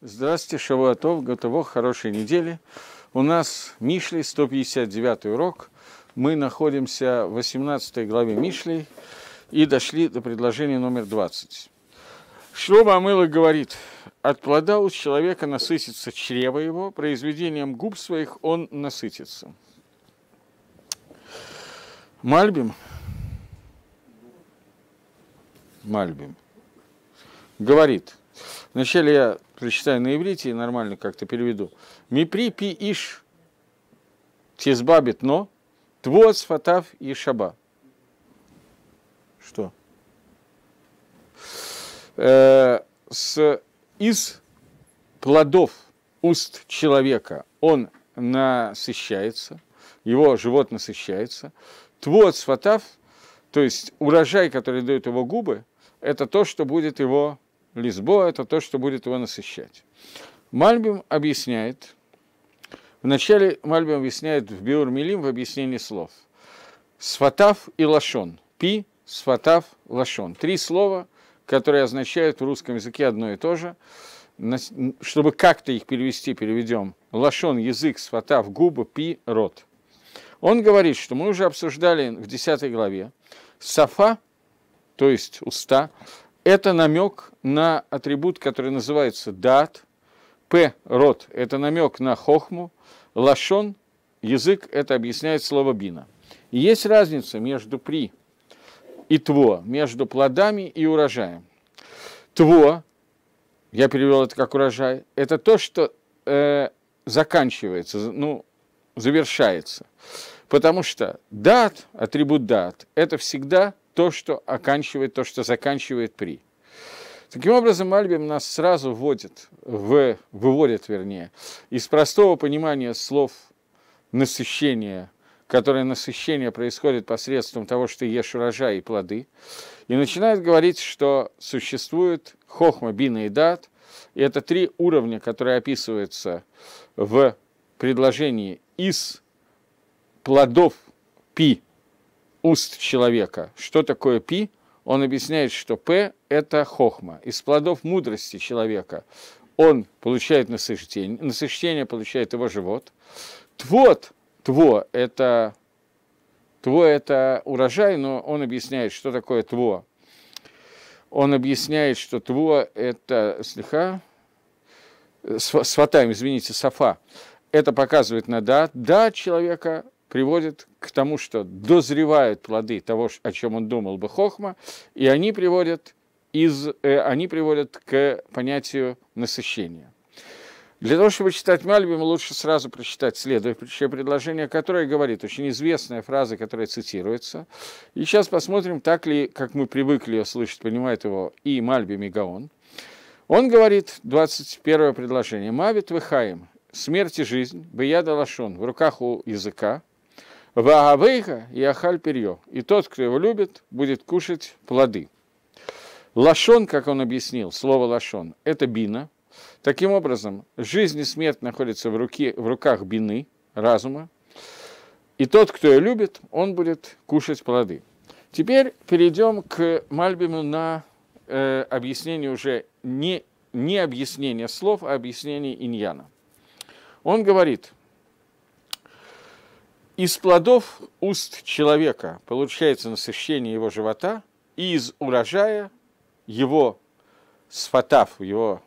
Здравствуйте, Шавуатов, готово, хорошей недели. У нас Мишли, 159 урок. Мы находимся в 18 главе Мишлей и дошли до предложения номер 20. Шлома Амыла говорит, от плода у человека насытится чрево его, произведением губ своих он насытится. Мальбим, Мальбим, говорит, вначале я прочитаю на иврите и нормально как-то переведу. Мипри пи иш тизбабит но твоц фатав и шаба. Что? Э, с, из плодов уст человека он насыщается, его живот насыщается. Твоц сватав, то есть урожай, который дают его губы, это то, что будет его Лизбоа – это то, что будет его насыщать. Мальбим объясняет, вначале Мальбим объясняет в Биур в объяснении слов. Сватав и лашон. Пи, сватав, лашон. Три слова, которые означают в русском языке одно и то же. Чтобы как-то их перевести, переведем. Лашон – язык, сватав – губы, пи – рот. Он говорит, что мы уже обсуждали в 10 главе. Сафа, то есть уста, это намек на атрибут, который называется дат. П – род – это намек на хохму. Лашон – язык, это объясняет слово бина. И есть разница между при и тво, между плодами и урожаем. Тво, я перевел это как урожай, это то, что э, заканчивается, ну, завершается. Потому что дат, атрибут дат, это всегда – то, что оканчивает, то, что заканчивает при. Таким образом, Мальбим нас сразу вводит, в, выводит, вернее, из простого понимания слов насыщения, которое насыщение происходит посредством того, что ешь урожай и плоды, и начинает говорить, что существует хохма, бина и дат, и это три уровня, которые описываются в предложении из плодов пи уст человека, что такое пи, он объясняет, что П – это хохма. Из плодов мудрости человека он получает насыщение, насыщение получает его живот. Твот, тво – это Тво – это урожай, но он объясняет, что такое тво. Он объясняет, что тво – это слегка э, сватаем, извините, софа. Это показывает на да. Да человека приводит к тому, что дозревают плоды того, о чем он думал бы Хохма, и они приводят, из, э, они приводят к понятию насыщения. Для того, чтобы читать Мальбима, лучше сразу прочитать следующее предложение, которое говорит, очень известная фраза, которая цитируется. И сейчас посмотрим, так ли, как мы привыкли ее слышать, понимает его и Мальбим, и Гаон. Он говорит, 21 предложение, «Мавит вехаем, смерть и жизнь, бияда лашон, в руках у языка, Вагавейха и Ахаль Перье. И тот, кто его любит, будет кушать плоды. Лашон, как он объяснил, слово лашон, это бина. Таким образом, жизнь и смерть находятся в, руке, в руках бины, разума. И тот, кто ее любит, он будет кушать плоды. Теперь перейдем к Мальбиму на э, объяснение уже не, не объяснение слов, а объяснение иньяна. Он говорит – из плодов уст человека получается насыщение его живота, и из урожая его сфотав, его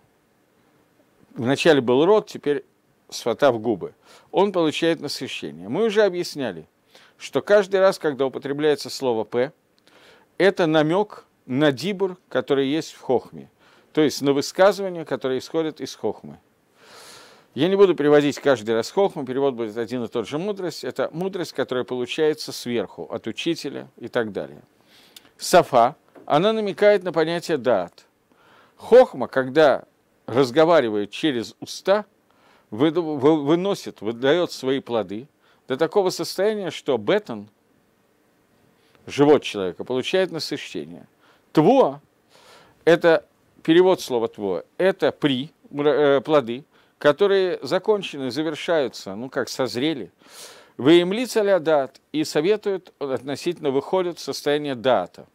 вначале был рот, теперь сфотав губы, он получает насыщение. Мы уже объясняли, что каждый раз, когда употребляется слово «п», это намек на дибур, который есть в хохме, то есть на высказывание, которое исходит из хохмы. Я не буду переводить каждый раз Хохма, перевод будет один и тот же мудрость. Это мудрость, которая получается сверху, от учителя и так далее. Сафа, она намекает на понятие дат. Хохма, когда разговаривает через уста, выносит, выдает свои плоды до такого состояния, что бетон, живот человека, получает насыщение. Тво – это перевод слова тво, это при, э, плоды – которые закончены, завершаются, ну как, созрели. Выемлица ля дат и советуют относительно выходят в состояние дата.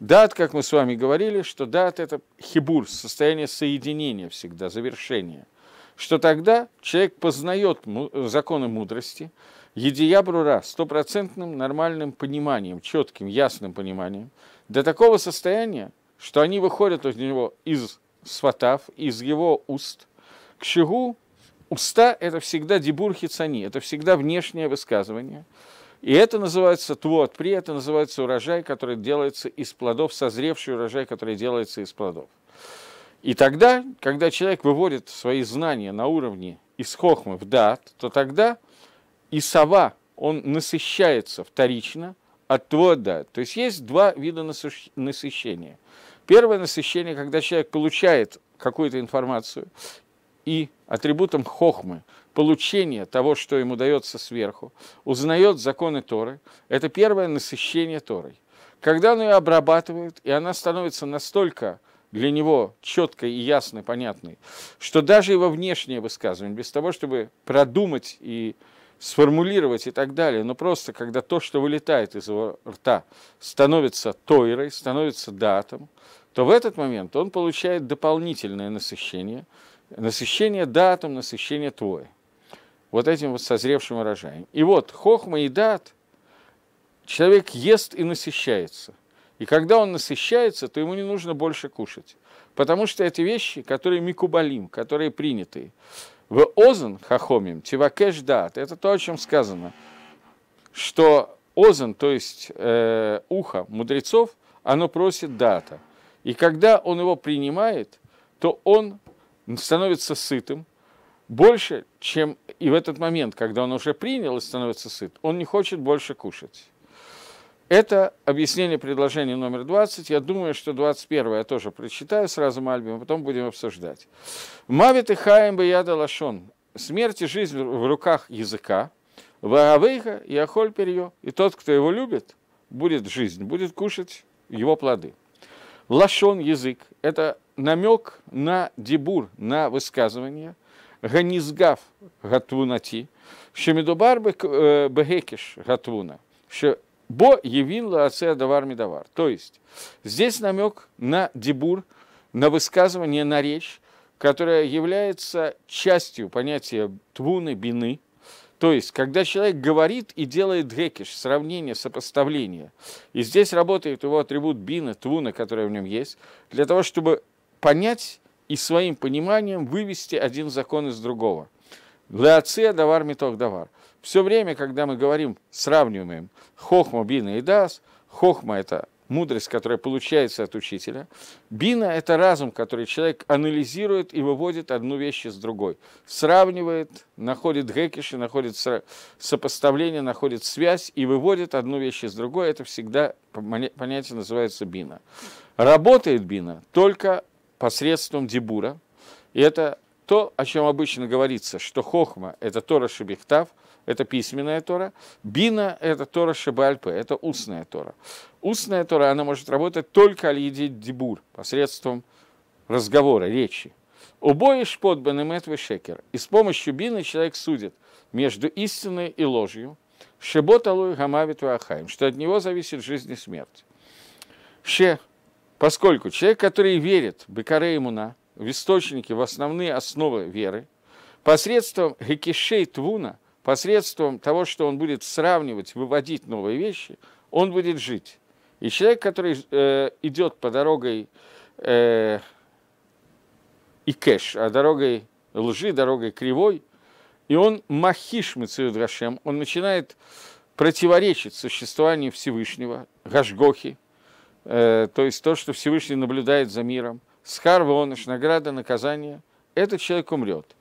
Дат, как мы с вами говорили, что дат – это хибур, состояние соединения всегда, завершения. Что тогда человек познает законы мудрости, едиябрура, стопроцентным нормальным пониманием, четким, ясным пониманием, до такого состояния, что они выходят из него из сватав, из его уст – к шигу уста – это всегда дебур хицани, это всегда внешнее высказывание. И это называется твот при, это называется урожай, который делается из плодов, созревший урожай, который делается из плодов. И тогда, когда человек выводит свои знания на уровне из хохмы в дат, то тогда и сова, он насыщается вторично от твода, То есть есть два вида насыщения. Первое насыщение, когда человек получает какую-то информацию и атрибутом хохмы, получение того, что ему дается сверху, узнает законы Торы. Это первое насыщение Торой. Когда он ее обрабатывает, и она становится настолько для него четкой и ясной, понятной, что даже его внешнее высказывание, без того, чтобы продумать и сформулировать и так далее, но просто когда то, что вылетает из его рта, становится тойрой, становится датом, то в этот момент он получает дополнительное насыщение – насыщение датом, насыщение твой. Вот этим вот созревшим урожаем. И вот хохма и дат, человек ест и насыщается. И когда он насыщается, то ему не нужно больше кушать. Потому что это вещи, которые микубалим, которые приняты, В озон хохомим, тивакеш дат, это то, о чем сказано, что озон, то есть э, ухо мудрецов, оно просит дата. И когда он его принимает, то он становится сытым, больше, чем и в этот момент, когда он уже принял и становится сыт, он не хочет больше кушать. Это объяснение предложения номер 20. Я думаю, что 21 я тоже прочитаю сразу Мальбим, потом будем обсуждать. «Мавит и хаем бы яда лашон» – смерть и жизнь в руках языка. «Ваавейха и ахоль перье» – и тот, кто его любит, будет жизнь, будет кушать его плоды. Лашон язык – это намек на дебур, на высказывание. Ганизгав – гатвунати. Шемидубар э, бегекиш – гатвуна. Бо явин лааце давар медавар. То есть здесь намек на дебур, на высказывание, на речь, которая является частью понятия твуны, бины – то есть, когда человек говорит и делает грекиш, сравнение, сопоставление, и здесь работает его атрибут бина, твуна, который в нем есть, для того, чтобы понять и своим пониманием вывести один закон из другого. Леоце давар меток давар. Все время, когда мы говорим, сравниваем хохма, бина и дас, хохма – это мудрость, которая получается от учителя. Бина – это разум, который человек анализирует и выводит одну вещь из другой. Сравнивает, находит гекиши, находит сопоставление, находит связь и выводит одну вещь из другой. Это всегда понятие называется бина. Работает бина только посредством дебура. И это то, о чем обычно говорится, что хохма – это Тора Шебехтав, это письменная Тора, бина – это Тора Шебальпе, это устная Тора. Устная Тора, она может работать только аль-едид дебур, посредством разговора, речи. Убоишь под бенемет шекер. И с помощью бины человек судит между истиной и ложью. Шебот алуй гамавит вахаем, что от него зависит жизнь и смерть. Ше, поскольку человек, который верит бекаре имуна, в источники, в основные основы веры, посредством гекишей твуна, посредством того, что он будет сравнивать, выводить новые вещи, он будет жить. И человек, который э, идет по дорогой э, и кэш, а дорогой лжи, дорогой кривой, и он махиш мецею драшем, он начинает противоречить существованию Всевышнего, гашгохи, э, то есть то, что Всевышний наблюдает за миром, схар, награда, наказание, этот человек умрет.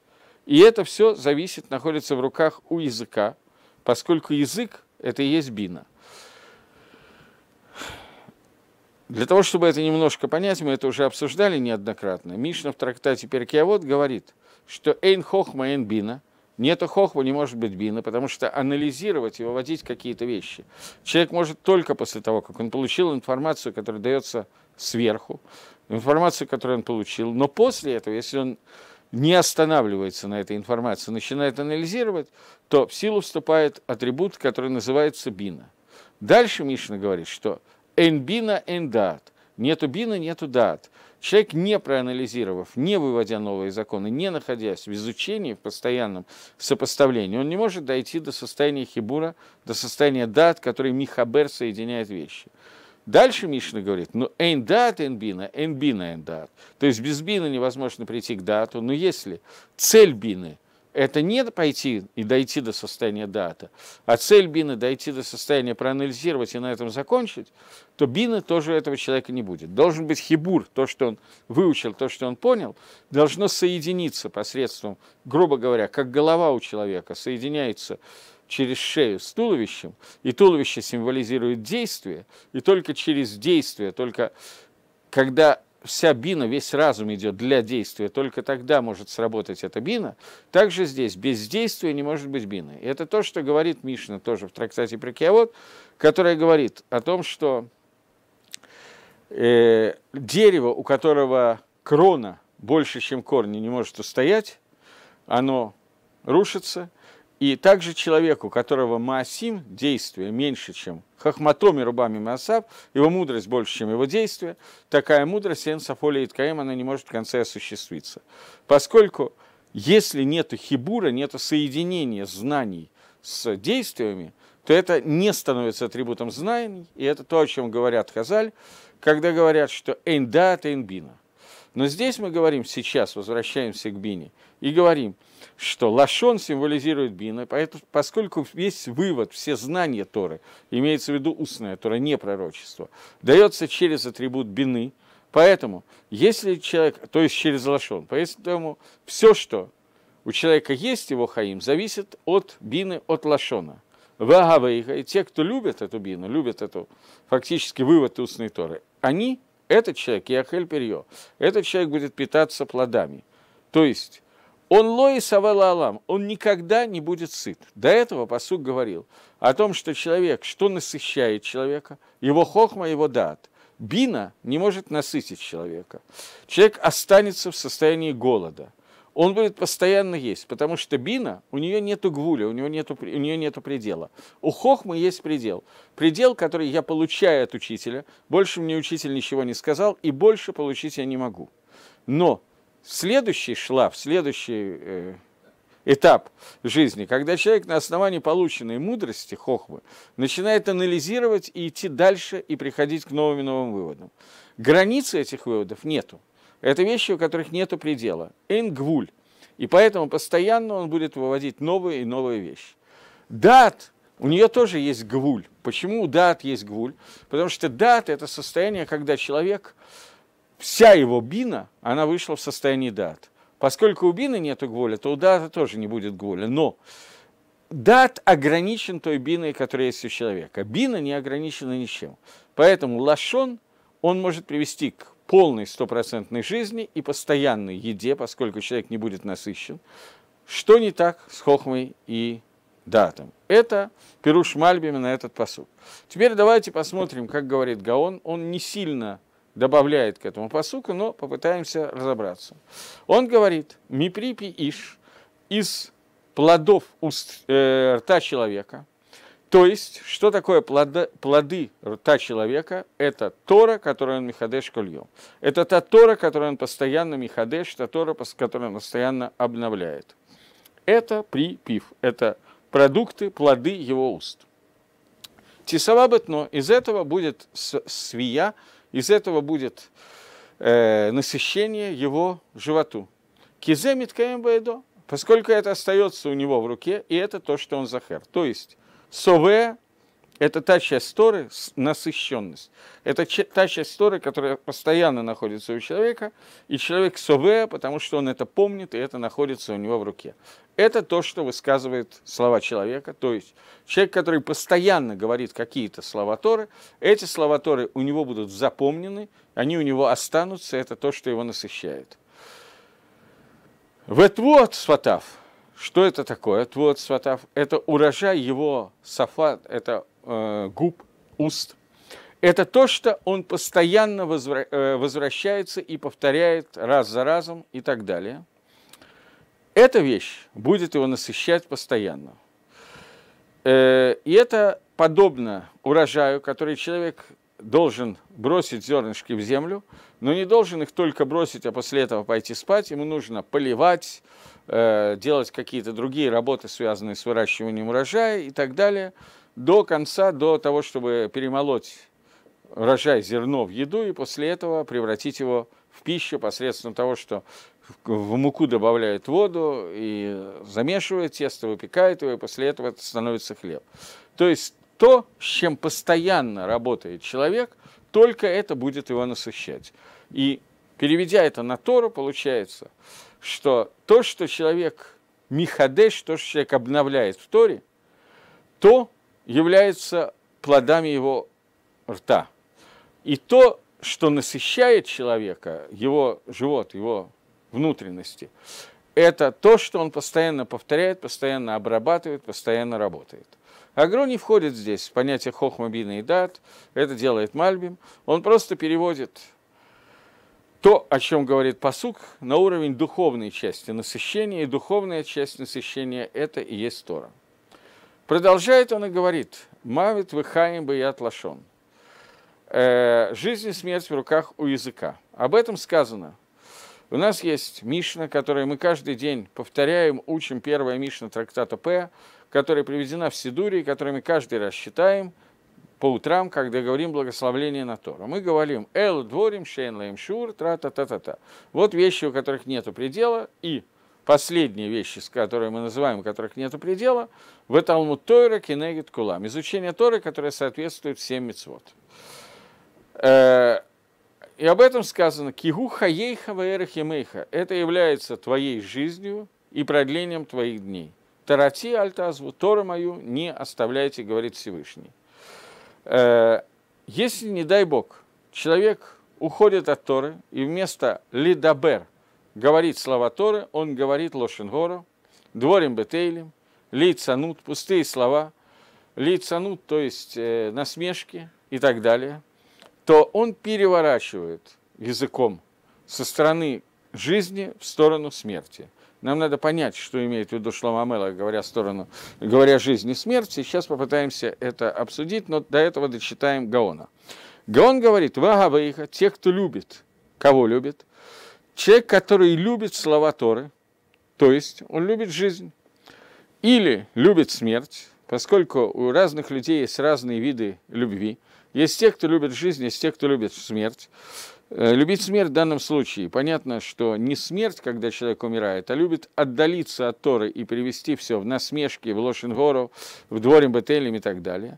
И это все зависит, находится в руках у языка, поскольку язык – это и есть бина – Для того, чтобы это немножко понять, мы это уже обсуждали неоднократно. Мишна в трактате Перкиавод говорит, что «эйн хохма, эйн бина» Нету хохма, не может быть бина, потому что анализировать и выводить какие-то вещи человек может только после того, как он получил информацию, которая дается сверху, информацию, которую он получил. Но после этого, если он не останавливается на этой информации, начинает анализировать, то в силу вступает атрибут, который называется бина. Дальше Мишна говорит, что Энбина, эндат. Нету бина, нету дат. Человек, не проанализировав, не выводя новые законы, не находясь в изучении, в постоянном сопоставлении, он не может дойти до состояния хибура, до состояния дат, который Михабер соединяет вещи. Дальше Мишна говорит, ну, эйн дат эйн бина, эйн бина эйн дат. То есть без бина невозможно прийти к дату, но если цель бины – это не пойти и дойти до состояния дата, а цель бина дойти до состояния проанализировать и на этом закончить, то бина тоже этого человека не будет. Должен быть хибур, то, что он выучил, то, что он понял, должно соединиться посредством, грубо говоря, как голова у человека соединяется через шею с туловищем, и туловище символизирует действие, и только через действие, только когда вся бина, весь разум идет для действия, только тогда может сработать эта бина, также здесь без действия не может быть бина И это то, что говорит Мишна тоже в трактате про Киавод, которая говорит о том, что э, дерево, у которого крона больше, чем корни, не может устоять, оно рушится – и также человеку, которого Маасим, действие меньше, чем хахматоми Рубами Маасав, его мудрость больше, чем его действие, такая мудрость Энсафоли и Ткаем, она не может в конце осуществиться. Поскольку если нет хибура, нет соединения знаний с действиями, то это не становится атрибутом знаний, и это то, о чем говорят Хазаль, когда говорят, что «эйн да, эйн но здесь мы говорим, сейчас возвращаемся к бине, и говорим, что лашон символизирует бина, поэтому, поскольку весь вывод, все знания Торы, имеется в виду устная Тора, не пророчество, дается через атрибут бины, поэтому, если человек, то есть через лашон, поэтому все, что у человека есть его хаим, зависит от бины, от лашона. Вагавейха, и те, кто любят эту бину, любят эту фактически вывод устной Торы, они этот человек, Яхель Перье, этот человек будет питаться плодами. То есть он лои савела алам, он никогда не будет сыт. До этого посуд говорил о том, что человек, что насыщает человека, его хохма, его дат. Бина не может насытить человека. Человек останется в состоянии голода он будет постоянно есть, потому что бина, у нее нету гвуля, у нее нету, у нее нету предела. У хохмы есть предел. Предел, который я получаю от учителя, больше мне учитель ничего не сказал, и больше получить я не могу. Но следующий шлаф, следующий э, этап жизни, когда человек на основании полученной мудрости, хохмы, начинает анализировать и идти дальше и приходить к новым и новым выводам. Границы этих выводов нету. Это вещи, у которых нет предела. Ингвуль, И поэтому постоянно он будет выводить новые и новые вещи. Дат, у нее тоже есть гвуль. Почему у дат есть гвуль? Потому что дат – это состояние, когда человек, вся его бина, она вышла в состоянии дат. Поскольку у бины нет гволя, то у дата тоже не будет гволя. Но дат ограничен той биной, которая есть у человека. Бина не ограничена ничем. Поэтому лашон, он может привести к полной стопроцентной жизни и постоянной еде, поскольку человек не будет насыщен. Что не так с хохмой и датом? Это Пируш Мальбима на этот посуд. Теперь давайте посмотрим, как говорит Гаон. Он не сильно добавляет к этому посуку, но попытаемся разобраться. Он говорит, «Миприпи иш» из плодов уст, э, рта человека – то есть, что такое плоды, плоды рта человека? Это Тора, которую он Михадеш кольем. Это та Тора, которую он постоянно Михадеш, та Тора, которую он постоянно обновляет. Это припив, это продукты, плоды его уст. Тисава бетно, из этого будет свия, из этого будет э, насыщение его животу. Кизе миткаем поскольку это остается у него в руке, и это то, что он захер. То есть, Сове – это та часть Торы, насыщенность. Это та часть Торы, которая постоянно находится у человека, и человек сове, потому что он это помнит, и это находится у него в руке. Это то, что высказывает слова человека, то есть человек, который постоянно говорит какие-то слова Торы, эти слова Торы у него будут запомнены, они у него останутся, это то, что его насыщает. Ветвуат сватав – что это такое? Твод сватав. Это урожай его сафат, это э, губ, уст. Это то, что он постоянно возвра- э, возвращается и повторяет раз за разом и так далее. Эта вещь будет его насыщать постоянно. Э, и это подобно урожаю, который человек должен бросить зернышки в землю, но не должен их только бросить, а после этого пойти спать. Ему нужно поливать, Э, делать какие-то другие работы, связанные с выращиванием урожая и так далее, до конца, до того, чтобы перемолоть урожай зерно в еду и после этого превратить его в пищу посредством того, что в муку добавляют воду и замешивают тесто, выпекают его, и после этого это становится хлеб. То есть то, с чем постоянно работает человек, только это будет его насыщать. И переведя это на Тору, получается – что то, что человек михадеш, то, что человек обновляет в Торе, то является плодами его рта. И то, что насыщает человека, его живот, его внутренности, это то, что он постоянно повторяет, постоянно обрабатывает, постоянно работает. Агро не входит здесь в понятие хохмабина и дат, это делает Мальбим, он просто переводит то, о чем говорит посук, на уровень духовной части насыщения, и духовная часть насыщения – это и есть Тора. Продолжает он и говорит, «Мавит выхаем баят лашон». Э, «Жизнь и смерть в руках у языка». Об этом сказано. У нас есть Мишна, которую мы каждый день повторяем, учим первая Мишна трактата П, которая приведена в Сидуре, которую мы каждый раз считаем – по утрам, когда говорим благословление на Тору. Мы говорим «Эл дворим шейн лаем шур тра-та-та-та-та». Вот вещи, у которых нет предела, и последние вещи, которые мы называем, у которых нет предела, в этом Тойра кинегит кулам. Изучение Торы, которое соответствует всем мицвод. Э, и об этом сказано «Кигу хаейха ваэрах емейха». Это является твоей жизнью и продлением твоих дней. Тарати альтазву, Тора мою не оставляйте, говорит Всевышний. Э, если, не дай бог, человек уходит от Торы и вместо «лидабер» говорит слова Торы, он говорит «лошенгору», «дворим бетейлем», «лицанут», пустые слова, «лицанут», то есть э, насмешки и так далее, то он переворачивает языком со стороны жизни в сторону смерти – нам надо понять, что имеет в виду Шламамела, говоря, сторону, говоря жизнь и смерть. Сейчас попытаемся это обсудить, но до этого дочитаем Гаона. Гаон говорит, вагавейха, те, кто любит, кого любит, человек, который любит слова Торы, то есть он любит жизнь, или любит смерть, поскольку у разных людей есть разные виды любви. Есть те, кто любит жизнь, есть те, кто любит смерть. Э, любить смерть в данном случае, понятно, что не смерть, когда человек умирает, а любит отдалиться от Торы и привести все в насмешки, в Лошенгору, в дворе Бетелем и так далее.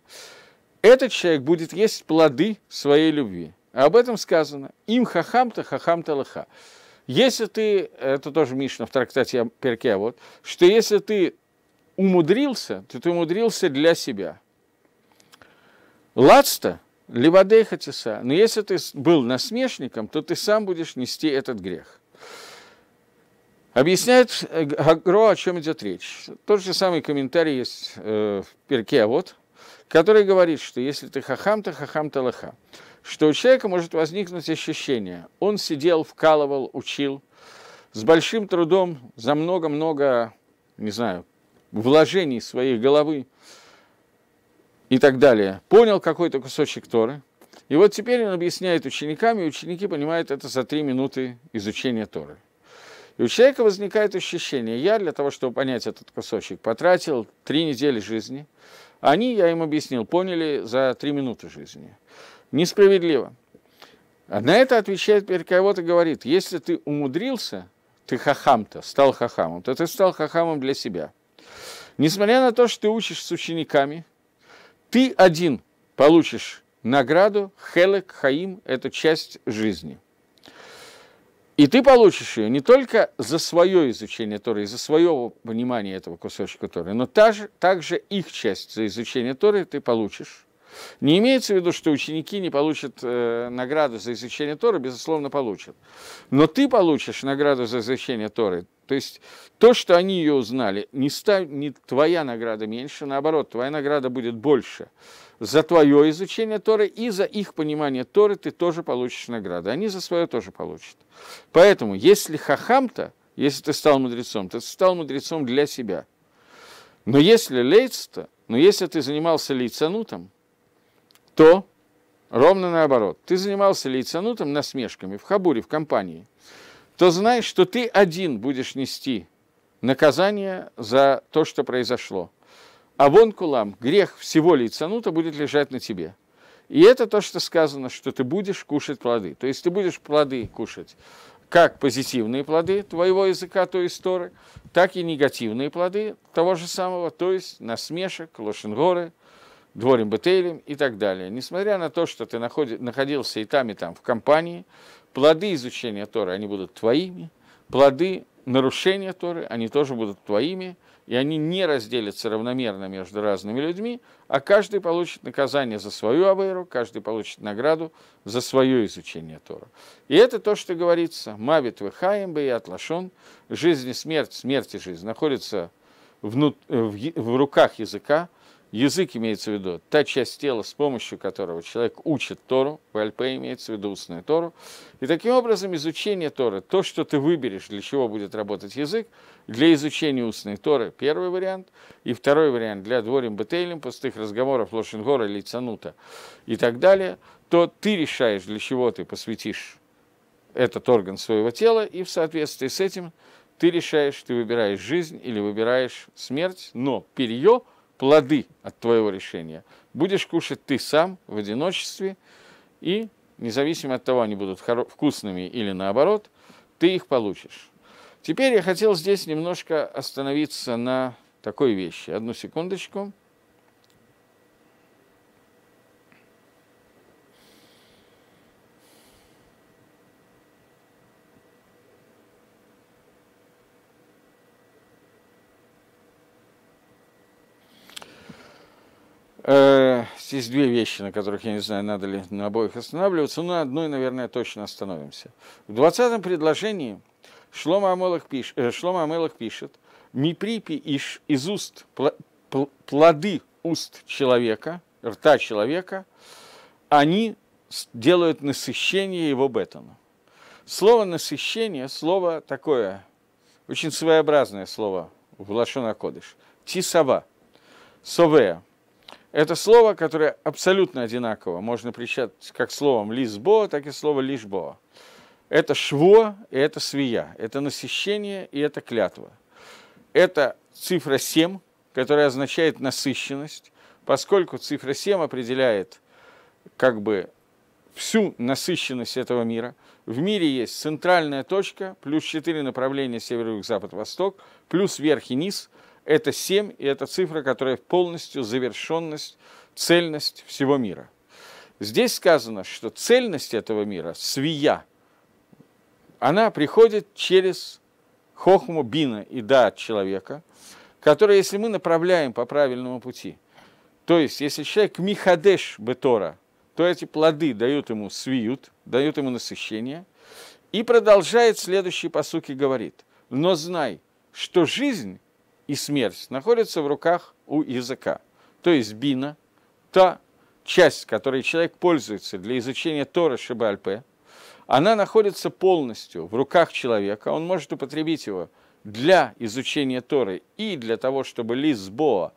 Этот человек будет есть плоды своей любви. А об этом сказано. Им хахамта, хахамта лаха. Если ты, это тоже Мишна в трактате Перке, вот, что если ты умудрился, то ты умудрился для себя. Лацта – Левадейха теса. Но если ты был насмешником, то ты сам будешь нести этот грех. Объясняет э, Гагро, о чем идет речь. Тот же самый комментарий есть э, в Перке, а вот, который говорит, что если ты хахам, то хахам талаха. Что у человека может возникнуть ощущение. Он сидел, вкалывал, учил, с большим трудом, за много-много, не знаю, вложений своей головы, и так далее, понял какой-то кусочек Торы. И вот теперь он объясняет ученикам, и ученики понимают это за три минуты изучения Торы. И у человека возникает ощущение, я для того, чтобы понять этот кусочек, потратил три недели жизни, они, я им объяснил, поняли за три минуты жизни. Несправедливо. А на это отвечает Перкаевод и говорит, если ты умудрился, ты хахам-то, стал хахамом, то ты стал хахамом для себя. Несмотря на то, что ты учишь с учениками – ты один получишь награду Хелек Хаим – это часть жизни. И ты получишь ее не только за свое изучение Торы, за свое понимание этого кусочка Торы, но также, также их часть за изучение Торы ты получишь. Не имеется в виду, что ученики не получат э, награду за изучение Торы, безусловно, получат. Но ты получишь награду за изучение Торы. То есть то, что они ее узнали, не, став, не твоя награда меньше, наоборот, твоя награда будет больше. За твое изучение Торы и за их понимание Торы ты тоже получишь награду. Они за свое тоже получат. Поэтому, если хахам-то, если ты стал мудрецом, ты стал мудрецом для себя. Но если лейц-то, но если ты занимался лейцанутом, то ровно наоборот, ты занимался лейцанутом насмешками в хабуре, в компании, то знаешь, что ты один будешь нести наказание за то, что произошло. А вон кулам, грех всего лейцанута будет лежать на тебе. И это то, что сказано, что ты будешь кушать плоды. То есть ты будешь плоды кушать как позитивные плоды твоего языка, то есть Торы, так и негативные плоды того же самого, то есть насмешек, лошенгоры, дворим бетейлем и так далее. Несмотря на то, что ты находился и там, и там в компании, плоды изучения Торы, они будут твоими, плоды нарушения Торы, они тоже будут твоими, и они не разделятся равномерно между разными людьми, а каждый получит наказание за свою авейру, каждый получит награду за свое изучение Тора. И это то, что говорится, «Мавит вехаем и атлашон», «Жизнь и смерть, смерть и жизнь» находятся э, в, в руках языка, Язык имеется в виду та часть тела, с помощью которого человек учит Тору, в Альпе имеется в виду устную Тору. И таким образом изучение Торы, то, что ты выберешь, для чего будет работать язык, для изучения устной Торы – первый вариант, и второй вариант – для дворим бетейлем, пустых разговоров Лошенгора, Лицанута и так далее, то ты решаешь, для чего ты посвятишь этот орган своего тела, и в соответствии с этим ты решаешь, ты выбираешь жизнь или выбираешь смерть, но перье – плоды от твоего решения будешь кушать ты сам в одиночестве, и независимо от того, они будут вкусными или наоборот, ты их получишь. Теперь я хотел здесь немножко остановиться на такой вещи. Одну секундочку. Э, Есть две вещи, на которых, я не знаю, надо ли на обоих останавливаться, но на одной, наверное, точно остановимся. В 20-м предложении Шлома Амелах э, пишет, Шлома Амелах пишет «Миприпи иш, из уст, плоды уст человека, рта человека, они делают насыщение его бетона». Слово «насыщение» – слово такое, очень своеобразное слово в Лашона Кодыш. «Тисава», «совея», это слово, которое абсолютно одинаково. Можно причать как словом «лизбо», так и слово «лишбо». Это шво и это свия. Это насыщение и это клятва. Это цифра 7, которая означает насыщенность, поскольку цифра 7 определяет как бы всю насыщенность этого мира. В мире есть центральная точка, плюс четыре направления север, юг, запад, восток, плюс верх и низ, это семь, и это цифра, которая полностью завершенность, цельность всего мира. Здесь сказано, что цельность этого мира, свия, она приходит через хохму бина и да от человека, которая, если мы направляем по правильному пути, то есть, если человек михадеш бетора, то эти плоды дают ему свиют, дают ему насыщение, и продолжает следующий по говорит, но знай, что жизнь и смерть находятся в руках у языка. То есть бина, та часть, которой человек пользуется для изучения Торы Шибальпе, она находится полностью в руках человека, он может употребить его для изучения Торы и для того, чтобы Лизбоа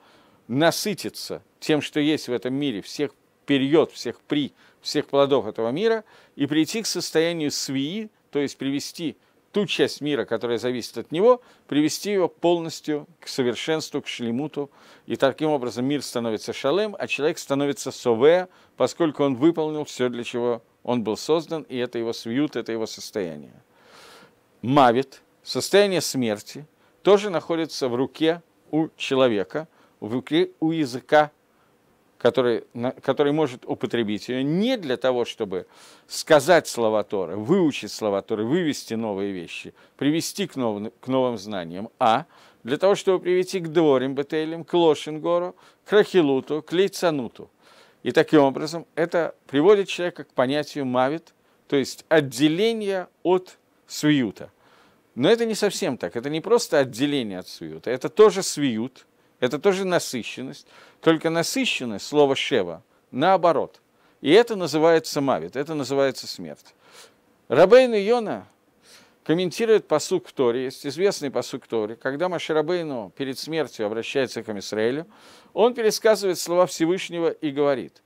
насытиться тем, что есть в этом мире, всех период, всех при, всех плодов этого мира, и прийти к состоянию свии, то есть привести ту часть мира, которая зависит от него, привести его полностью к совершенству, к шлемуту. И таким образом мир становится шалем, а человек становится сове, поскольку он выполнил все, для чего он был создан, и это его свиют, это его состояние. Мавит, состояние смерти, тоже находится в руке у человека, в руке у языка который, который может употребить ее не для того, чтобы сказать слова Торы, выучить слова Торы, вывести новые вещи, привести к новым, к новым знаниям, а для того, чтобы привести к Дворим Бетелям, к Лошингору, к Рахилуту, к Лейцануту. И таким образом это приводит человека к понятию мавит, то есть отделение от свиюта. Но это не совсем так, это не просто отделение от свиюта, это тоже свиют – это тоже насыщенность, только насыщенность, слово «шева», наоборот. И это называется мавит, это называется смерть. Рабейн Йона комментирует посук Тори, есть известный посук Тори, Торе, когда Маширабейну перед смертью обращается к Израилю, он пересказывает слова Всевышнего и говорит,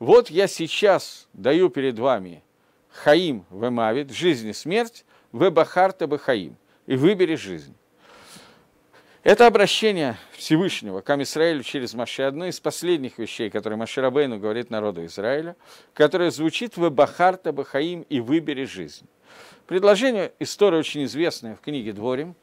«Вот я сейчас даю перед вами хаим в вемавит, жизнь и смерть, вебахарта бахаим, и выбери жизнь». Это обращение Всевышнего к Израилю через Маше, одно из последних вещей, которые Маше Рабейну говорит народу Израиля, которое звучит «Вы бахарта бахаим и выбери жизнь». Предложение, история очень известная в книге «Дворим»,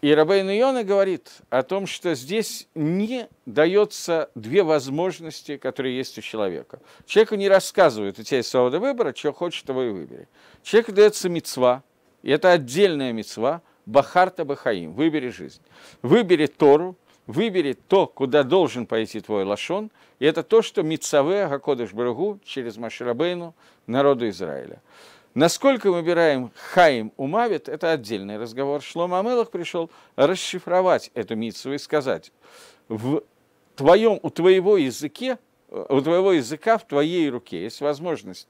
и Рабейн Иона говорит о том, что здесь не дается две возможности, которые есть у человека. Человеку не рассказывают, у тебя есть свобода выбора, что хочешь, того и выбери. Человеку дается мецва, и это отдельная мецва, Бахарта Бахаим, выбери жизнь. Выбери Тору, выбери то, куда должен пойти твой лашон, и это то, что Мицаве Гакодыш Барагу через Маширабейну народу Израиля. Насколько мы выбираем Хаим Умавит, это отдельный разговор. Шлома Амелах пришел расшифровать эту митцу и сказать, в твоем, у твоего языке, э, у твоего языка в твоей руке есть возможность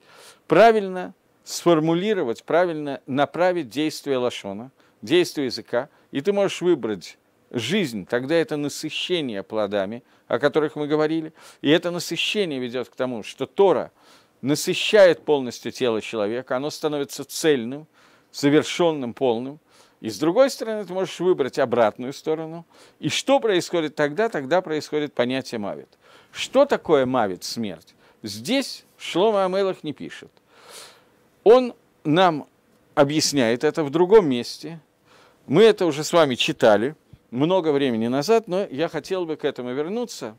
правильно сформулировать, правильно направить действие Лашона – действие языка, и ты можешь выбрать жизнь, тогда это насыщение плодами, о которых мы говорили. И это насыщение ведет к тому, что Тора насыщает полностью тело человека, оно становится цельным, совершенным, полным. И с другой стороны, ты можешь выбрать обратную сторону. И что происходит тогда? Тогда происходит понятие мавит. Что такое мавит, смерть? Здесь Шлома Амелах не пишет. Он нам объясняет это в другом месте – мы это уже с вами читали много времени назад, но я хотел бы к этому вернуться,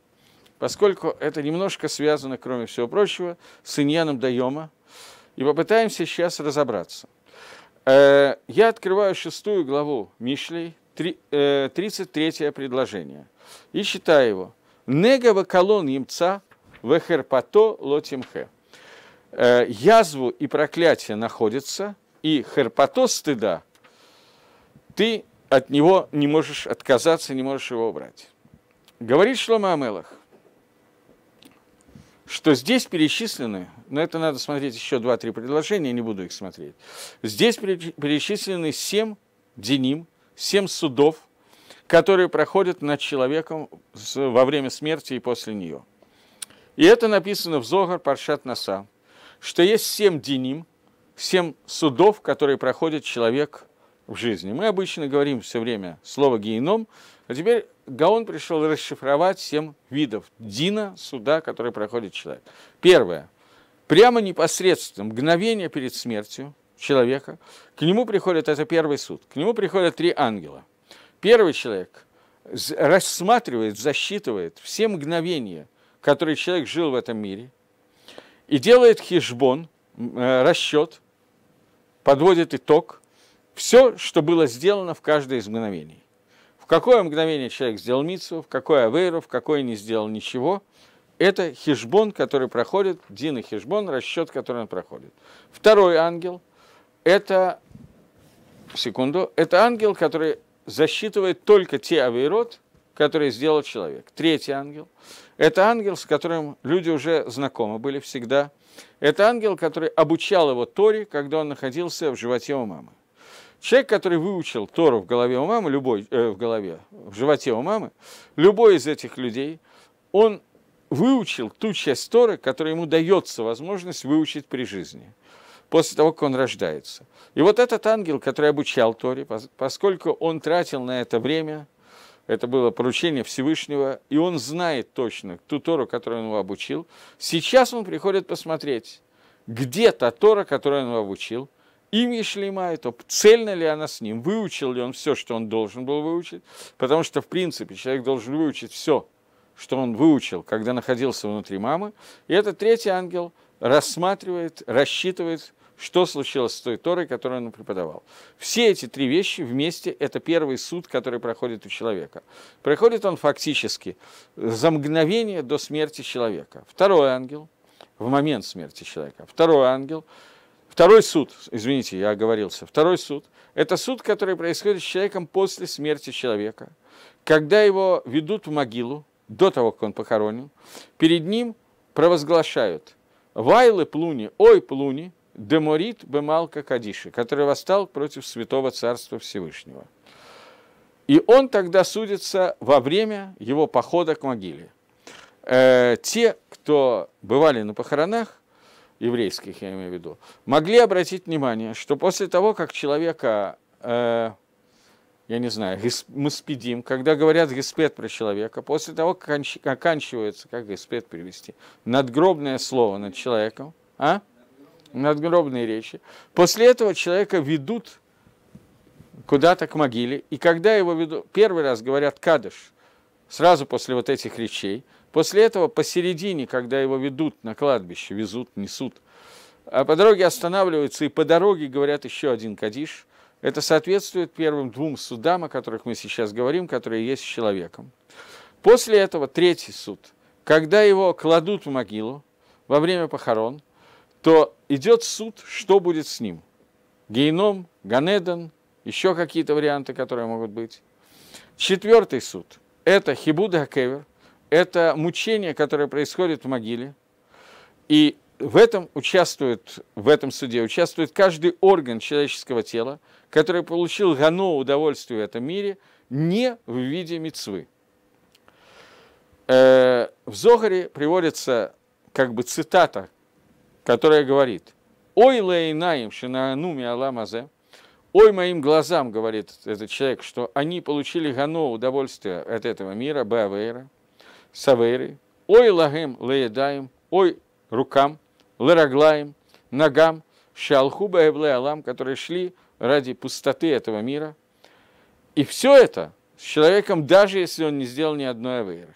поскольку это немножко связано, кроме всего прочего, с иньяном Дайома, и попытаемся сейчас разобраться. Э, я открываю шестую главу Мишлей, 33 э, предложение, и читаю его. «Негова колон емца вехерпато лотимхе». Э, язву и проклятие находятся, и херпато стыда – ты от него не можешь отказаться, не можешь его убрать. Говорит Шлома Амелах, что здесь перечислены, но это надо смотреть еще 2-3 предложения, не буду их смотреть. Здесь перечислены 7 деним, 7 судов, которые проходят над человеком во время смерти и после нее. И это написано в Зогар Паршат Наса, что есть семь деним, семь судов, которые проходит человек в жизни. Мы обычно говорим все время слово геном, а теперь Гаон пришел расшифровать семь видов дина, суда, который проходит человек. Первое. Прямо непосредственно, мгновение перед смертью человека, к нему приходит, это первый суд, к нему приходят три ангела. Первый человек рассматривает, засчитывает все мгновения, которые человек жил в этом мире, и делает хижбон, э, расчет, подводит итог – все, что было сделано в каждое из мгновений. В какое мгновение человек сделал митсу, в какое авейру, в какое не сделал ничего, это хижбон, который проходит, Дина хижбон, расчет, который он проходит. Второй ангел – это, секунду, это ангел, который засчитывает только те авейрот, которые сделал человек. Третий ангел – это ангел, с которым люди уже знакомы были всегда. Это ангел, который обучал его Торе, когда он находился в животе у мамы. Человек, который выучил Тору в голове у мамы, любой, э, в голове, в животе у мамы, любой из этих людей, он выучил ту часть Торы, которая ему дается возможность выучить при жизни, после того, как он рождается. И вот этот ангел, который обучал Торе, поскольку он тратил на это время, это было поручение Всевышнего, и он знает точно ту Тору, которую он его обучил, сейчас он приходит посмотреть, где та Тора, которую он его обучил – имя Шлема, то цельно ли она с ним, выучил ли он все, что он должен был выучить, потому что, в принципе, человек должен выучить все, что он выучил, когда находился внутри мамы, и этот третий ангел рассматривает, рассчитывает, что случилось с той Торой, которую он преподавал. Все эти три вещи вместе – это первый суд, который проходит у человека. Проходит он фактически за мгновение до смерти человека. Второй ангел – в момент смерти человека. Второй ангел – Второй суд, извините, я оговорился, второй суд – это суд, который происходит с человеком после смерти человека, когда его ведут в могилу, до того, как он похоронен, перед ним провозглашают «Вайлы плуни, ой плуни, деморит бемалка кадиши», который восстал против святого царства Всевышнего. И он тогда судится во время его похода к могиле. Э, те, кто бывали на похоронах, еврейских я имею в виду, могли обратить внимание, что после того, как человека, э, я не знаю, маспидим, когда говорят геспет про человека, после того, как оканчивается, как геспет перевести, надгробное слово над человеком, а? надгробные речи, после этого человека ведут куда-то к могиле, и когда его ведут, первый раз говорят кадыш, сразу после вот этих речей – После этого посередине, когда его ведут на кладбище, везут, несут, а по дороге останавливаются и по дороге говорят еще один кадиш. Это соответствует первым двум судам, о которых мы сейчас говорим, которые есть с человеком. После этого третий суд. Когда его кладут в могилу во время похорон, то идет суд, что будет с ним. Гейном, Ганедон, еще какие-то варианты, которые могут быть. Четвертый суд – это Хибуда Кевер это мучение, которое происходит в могиле. И в этом участвует, в этом суде участвует каждый орган человеческого тела, который получил гано удовольствие в этом мире, не в виде мецвы. Э, в Зогаре приводится как бы цитата, которая говорит «Ой лейнаим шинаануми аламазе» «Ой моим глазам», говорит этот человек, что они получили гано удовольствие от этого мира, Бавейра – Саверий, ой лагим леедаем, ой рукам, лераглаем, ногам, шалхуба и алам, которые шли ради пустоты этого мира. И все это с человеком, даже если он не сделал ни одной авейры.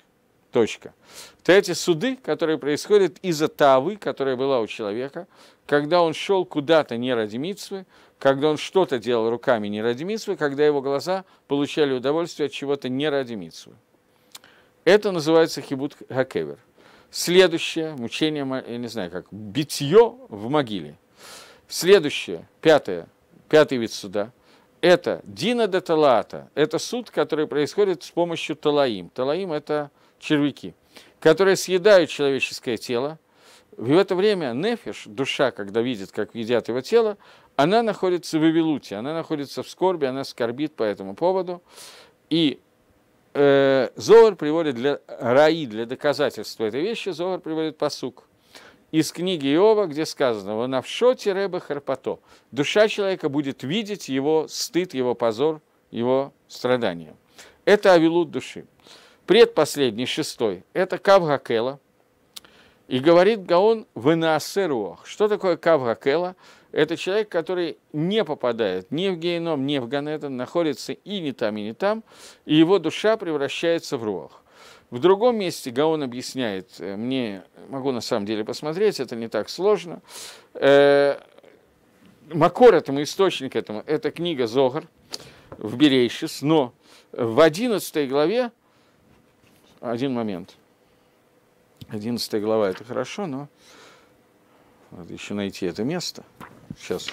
Точка. То эти суды, которые происходят из-за тавы, которая была у человека, когда он шел куда-то не ради митцвы, когда он что-то делал руками не ради митцвы, когда его глаза получали удовольствие от чего-то не ради митцвы. Это называется хибут хакевер. Следующее, мучение, я не знаю как, битье в могиле. Следующее, пятое, пятый вид суда – это Дина де Талаата, это суд, который происходит с помощью Талаим. Талаим – это червяки, которые съедают человеческое тело. В это время нефиш, душа, когда видит, как едят его тело, она находится в Эвилуте, она находится в скорби, она скорбит по этому поводу. И э, Зовар приводит для раи, для доказательства этой вещи, Зовар приводит посук из книги Иова, где сказано "Во навшоте ребе харпато» – душа человека будет видеть его стыд, его позор, его страдания. Это авилут души. Предпоследний, шестой – это кавгакела. И говорит Гаон «Венаасеруах». Что такое кавгакела? Кавгакела это человек, который не попадает ни в геном, ни в Ганетон, находится и не там, и не там, и его душа превращается в рух. В другом месте Гаон объясняет, э, мне могу на самом деле посмотреть, это не так сложно. Э, Макор этому, источник этому, это книга Зогар в Берейшис, но в 11 главе, один момент, 11 глава это хорошо, но надо еще найти это место – Сейчас.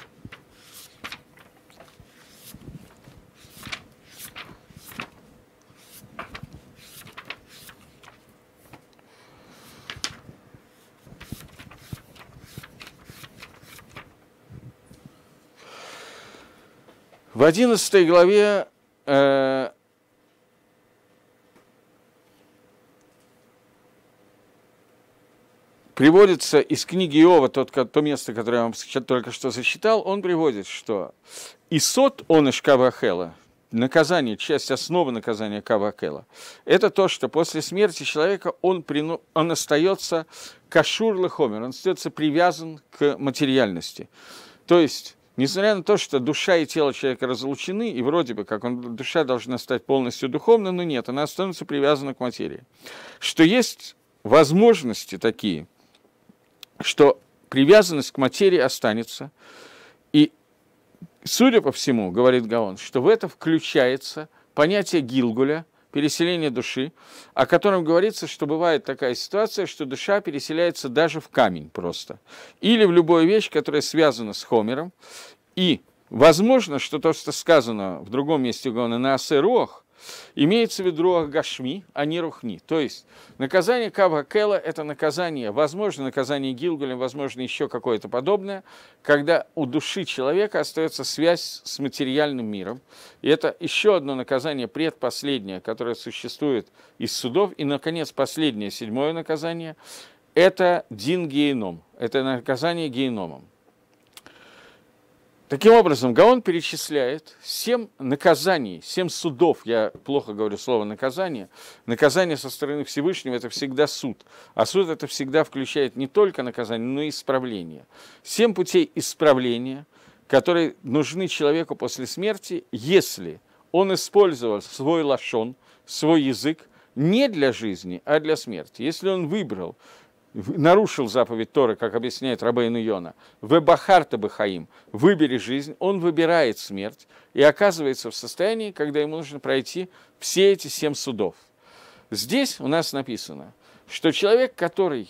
В 11 главе э, приводится из книги Иова, тот, то место, которое я вам только что зачитал, он приводит, что «Исот он из Кавахела», наказание, часть основы наказания кавахела. это то, что после смерти человека он, прину, он остается кашур лехомер, он остается привязан к материальности. То есть, несмотря на то, что душа и тело человека разлучены, и вроде бы, как он, душа должна стать полностью духовной, но нет, она останется привязана к материи. Что есть возможности такие – что привязанность к материи останется. И, судя по всему, говорит Гаон, что в это включается понятие Гилгуля, переселение души, о котором говорится, что бывает такая ситуация, что душа переселяется даже в камень просто, или в любую вещь, которая связана с Хомером. И возможно, что то, что сказано в другом месте Гаона на Асерох, Имеется в виду руах гашми, а не рухни. То есть наказание кавакела – это наказание, возможно, наказание Гилгулем, возможно, еще какое-то подобное, когда у души человека остается связь с материальным миром. И это еще одно наказание, предпоследнее, которое существует из судов. И, наконец, последнее, седьмое наказание – это дин геном, это наказание геномом. Таким образом, Гаон перечисляет семь наказаний, семь судов, я плохо говорю слово наказание, наказание со стороны Всевышнего – это всегда суд, а суд – это всегда включает не только наказание, но и исправление. Семь путей исправления, которые нужны человеку после смерти, если он использовал свой лашон, свой язык не для жизни, а для смерти. Если он выбрал – нарушил заповедь Торы, как объясняет Рабейн Йона, «Вебахарта бахаим» – «выбери жизнь», он выбирает смерть и оказывается в состоянии, когда ему нужно пройти все эти семь судов. Здесь у нас написано, что человек, который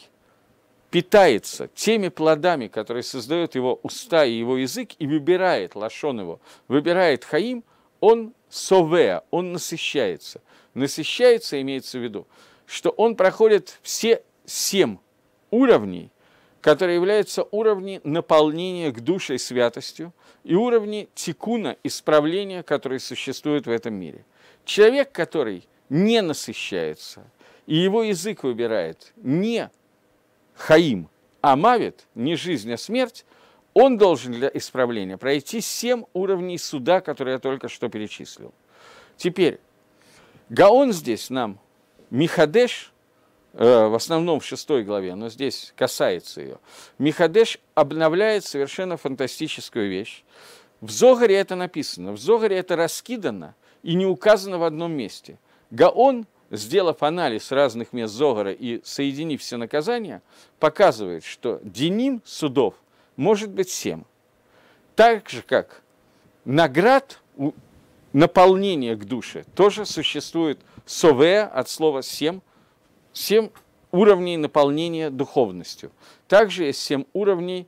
питается теми плодами, которые создают его уста и его язык, и выбирает лашон его, выбирает хаим, он совеа, он насыщается. Насыщается имеется в виду, что он проходит все семь уровней, которые являются уровни наполнения к душе святостью и уровни тикуна, исправления, которые существуют в этом мире. Человек, который не насыщается, и его язык выбирает не хаим, а мавит, не жизнь, а смерть, он должен для исправления пройти семь уровней суда, которые я только что перечислил. Теперь, Гаон здесь нам, Михадеш – Э, в основном в шестой главе, но здесь касается ее, Михадеш обновляет совершенно фантастическую вещь. В Зогаре это написано, в Зогаре это раскидано и не указано в одном месте. Гаон, сделав анализ разных мест Зогара и соединив все наказания, показывает, что деним судов может быть семь. Так же, как наград, наполнение к душе тоже существует сове от слова «семь», семь уровней наполнения духовностью. Также есть семь уровней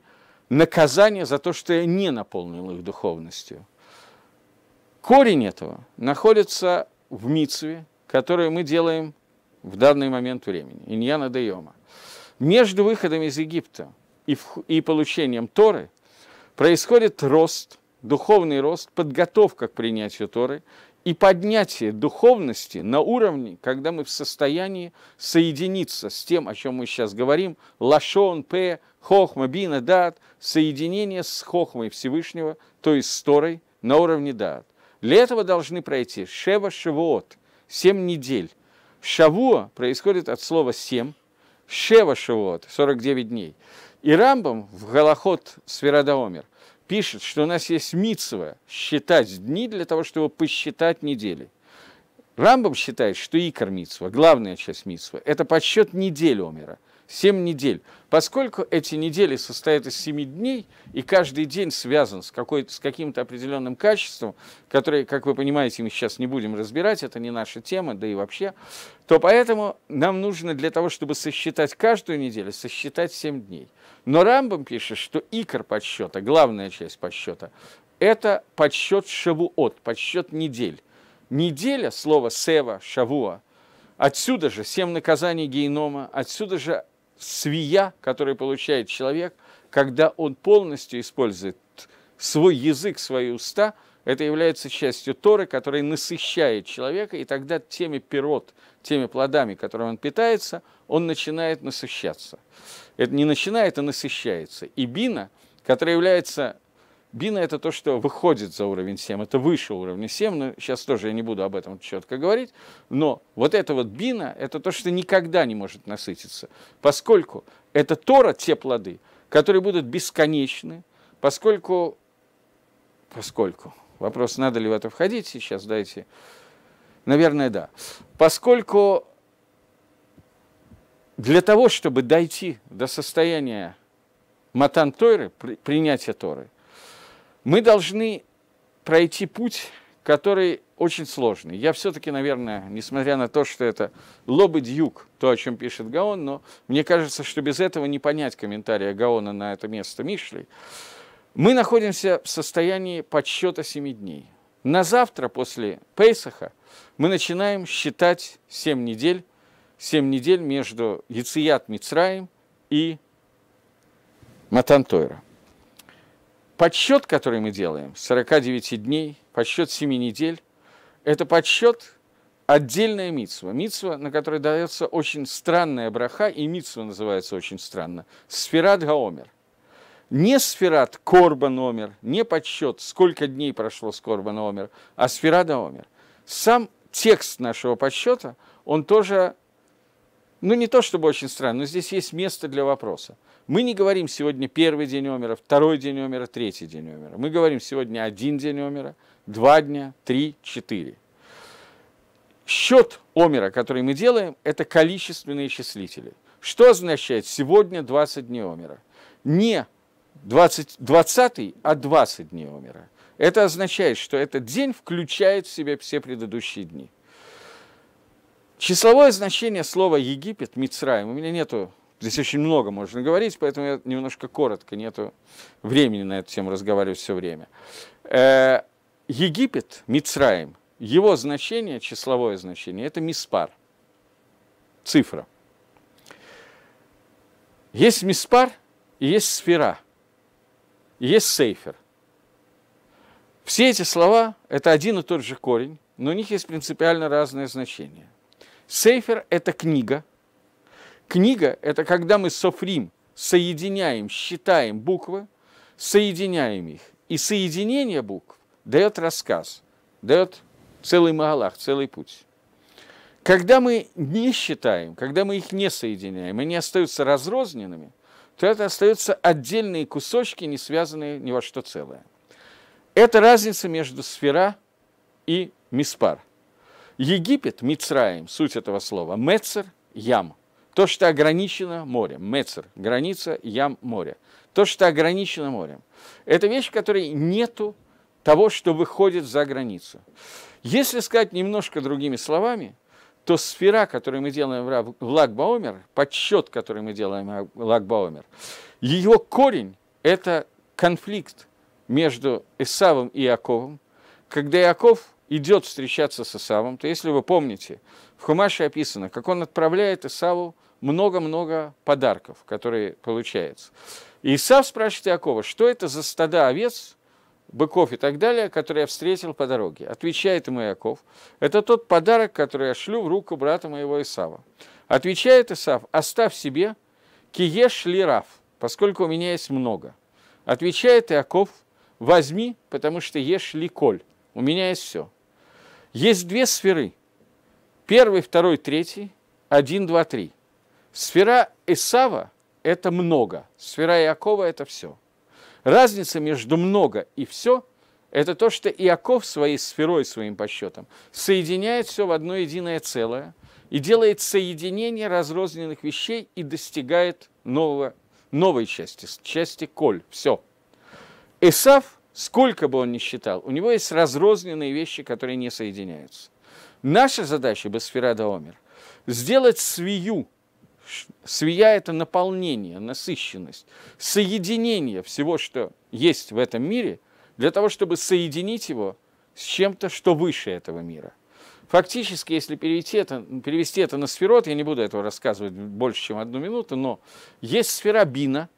наказания за то, что я не наполнил их духовностью. Корень этого находится в мицве, которую мы делаем в данный момент времени, иньяна дейома. Между выходом из Египта и, в, и получением Торы происходит рост, духовный рост, подготовка к принятию Торы и поднятие духовности на уровне, когда мы в состоянии соединиться с тем, о чем мы сейчас говорим, лашон, пе, хохма, бина, дат, соединение с хохмой Всевышнего, то есть с Торой, на уровне дат. Для этого должны пройти шева шавуот, семь недель. Шавуа происходит от слова семь, шева шавуот, 49 дней. И Рамбам в Галахот Сверадаомер пишет, что у нас есть митцва считать дни для того, чтобы посчитать недели. Рамбам считает, что и митцва, главная часть митцва, это подсчет недели умера. семь недель. Поскольку эти недели состоят из семи дней, и каждый день связан с, с каким-то определенным качеством, которое, как вы понимаете, мы сейчас не будем разбирать, это не наша тема, да и вообще, то поэтому нам нужно для того, чтобы сосчитать каждую неделю, сосчитать семь дней – но Рамбам пишет, что икор подсчета, главная часть подсчета, это подсчет шавуот, подсчет недель. Неделя, слово сева, шавуа, отсюда же семь наказаний генома, отсюда же свия, который получает человек, когда он полностью использует свой язык, свои уста – это является частью Торы, которая насыщает человека, и тогда теми пирот, теми плодами, которыми он питается, он начинает насыщаться. Это не начинает, а насыщается. И бина, которая является... Бина – это то, что выходит за уровень 7, это выше уровня 7, но сейчас тоже я не буду об этом четко говорить, но вот это вот бина – это то, что никогда не может насытиться, поскольку это Тора, те плоды, которые будут бесконечны, поскольку, поскольку, Вопрос, надо ли в это входить сейчас, дайте. Наверное, да. Поскольку для того, чтобы дойти до состояния Матантойры, принятия Торы, мы должны пройти путь, который очень сложный. Я все-таки, наверное, несмотря на то, что это лобы дюк, то, о чем пишет Гаон, но мне кажется, что без этого не понять комментария Гаона на это место Мишлей. Мы находимся в состоянии подсчета семи дней. На завтра после Пейсаха мы начинаем считать семь недель, семь недель между Яцият Мицраем и Матантойра. Подсчет, который мы делаем, 49 дней, подсчет 7 недель, это подсчет отдельная митсва. Митсва, на которой дается очень странная браха, и митсва называется очень странно. Сферат Гаомер не сферат Корбан умер, не подсчет, сколько дней прошло с Корбана умер, а сферада умер. Сам текст нашего подсчета, он тоже, ну не то чтобы очень странно, но здесь есть место для вопроса. Мы не говорим сегодня первый день умера, второй день умера, третий день умера. Мы говорим сегодня один день умера, два дня, три, четыре. Счет омера, который мы делаем, это количественные числители. Что означает сегодня 20 дней омера? Не 20, 20 а 20 дней умира. Это означает, что этот день включает в себя все предыдущие дни. Числовое значение слова Египет, Мицраем, у меня нету, здесь очень много можно говорить, поэтому я немножко коротко, нету времени на эту тему разговаривать все время. Э, Египет, Мицраем, его значение, числовое значение, это миспар, цифра. Есть миспар и есть сфера – есть сейфер. Все эти слова – это один и тот же корень, но у них есть принципиально разное значение. Сейфер – это книга. Книга – это когда мы софрим, соединяем, считаем буквы, соединяем их. И соединение букв дает рассказ, дает целый магалах, целый путь. Когда мы не считаем, когда мы их не соединяем, они остаются разрозненными – то это остаются отдельные кусочки, не связанные ни во что целое. Это разница между сфера и миспар. Египет, Мицраем, суть этого слова, Мецер, Ям. То, что ограничено морем, Мецер, граница, Ям, море. То, что ограничено морем. Это вещь, которой нету того, что выходит за границу. Если сказать немножко другими словами, то сфера, которую мы делаем в Лагбаумер, подсчет, который мы делаем в Лагбаумер, его корень – это конфликт между Исавом и Иаковом, когда Иаков идет встречаться с Исавом, то если вы помните, в Хумаше описано, как он отправляет Исаву много-много подарков, которые получаются. И Исав спрашивает Иакова, что это за стада овец, быков и так далее, которые я встретил по дороге. Отвечает ему Яков, это тот подарок, который я шлю в руку брата моего Исава. Отвечает Исав, оставь себе, киеш лираф, поскольку у меня есть много. Отвечает Иаков, возьми, потому что ешь ли коль, у меня есть все. Есть две сферы, первый, второй, третий, один, два, три. Сфера Исава – это много, сфера Иакова – это все – Разница между много и все – это то, что Иаков своей сферой, своим подсчетом, соединяет все в одно единое целое и делает соединение разрозненных вещей и достигает нового, новой части, части коль, все. Исав, сколько бы он ни считал, у него есть разрозненные вещи, которые не соединяются. Наша задача, Басфера Даомер, сделать свию – Свия – это наполнение, насыщенность, соединение всего, что есть в этом мире, для того, чтобы соединить его с чем-то, что выше этого мира. Фактически, если перевести это, перевести это на сферот, я не буду этого рассказывать больше, чем одну минуту, но есть сфера бина,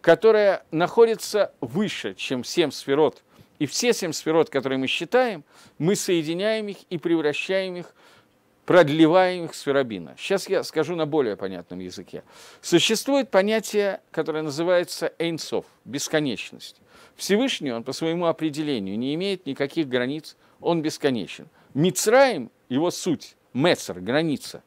которая находится выше, чем семь сферот. И все семь сферот, которые мы считаем, мы соединяем их и превращаем их в продлеваемых сферабина. Сейчас я скажу на более понятном языке. Существует понятие, которое называется эйнсов, бесконечность. Всевышний, он по своему определению не имеет никаких границ, он бесконечен. Мицраем, его суть, мецер, граница.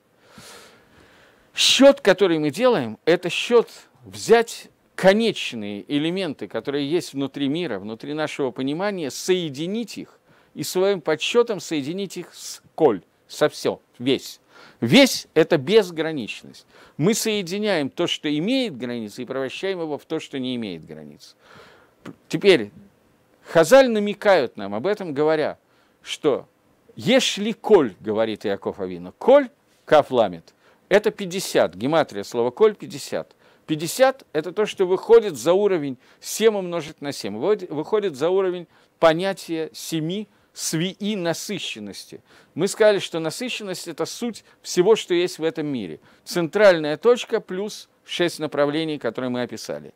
Счет, который мы делаем, это счет взять конечные элементы, которые есть внутри мира, внутри нашего понимания, соединить их и своим подсчетом соединить их с коль со все, весь. Весь – это безграничность. Мы соединяем то, что имеет границы, и превращаем его в то, что не имеет границ. Теперь, Хазаль намекают нам об этом, говоря, что «Ешли коль», говорит Иаков Авина, «коль» – кафламит, это 50, гематрия слова «коль» – 50. 50 – это то, что выходит за уровень 7 умножить на 7, выходит за уровень понятия 7 свии насыщенности. Мы сказали, что насыщенность – это суть всего, что есть в этом мире. Центральная точка плюс шесть направлений, которые мы описали.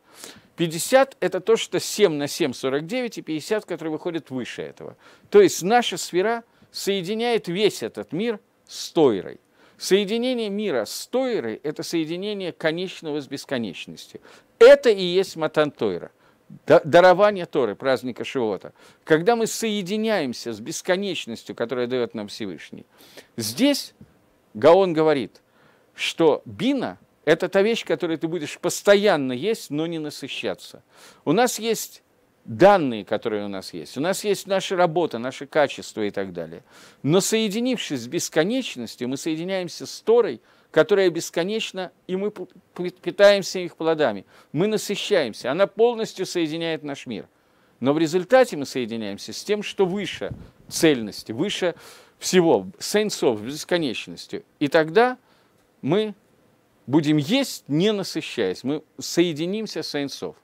50 – это то, что 7 на 7 – 49, и 50, который выходит выше этого. То есть наша сфера соединяет весь этот мир с Тойрой. Соединение мира с Тойрой – это соединение конечного с бесконечностью. Это и есть Матантойра – дарование Торы, праздника Шивота, когда мы соединяемся с бесконечностью, которая дает нам Всевышний. Здесь Гаон говорит, что бина – это та вещь, которую ты будешь постоянно есть, но не насыщаться. У нас есть данные, которые у нас есть. У нас есть наша работа, наши качества и так далее. Но соединившись с бесконечностью, мы соединяемся с Торой – которая бесконечна, и мы питаемся их плодами. Мы насыщаемся, она полностью соединяет наш мир. Но в результате мы соединяемся с тем, что выше цельности, выше всего, сенсов, бесконечностью, И тогда мы будем есть, не насыщаясь. Мы соединимся с сенсов.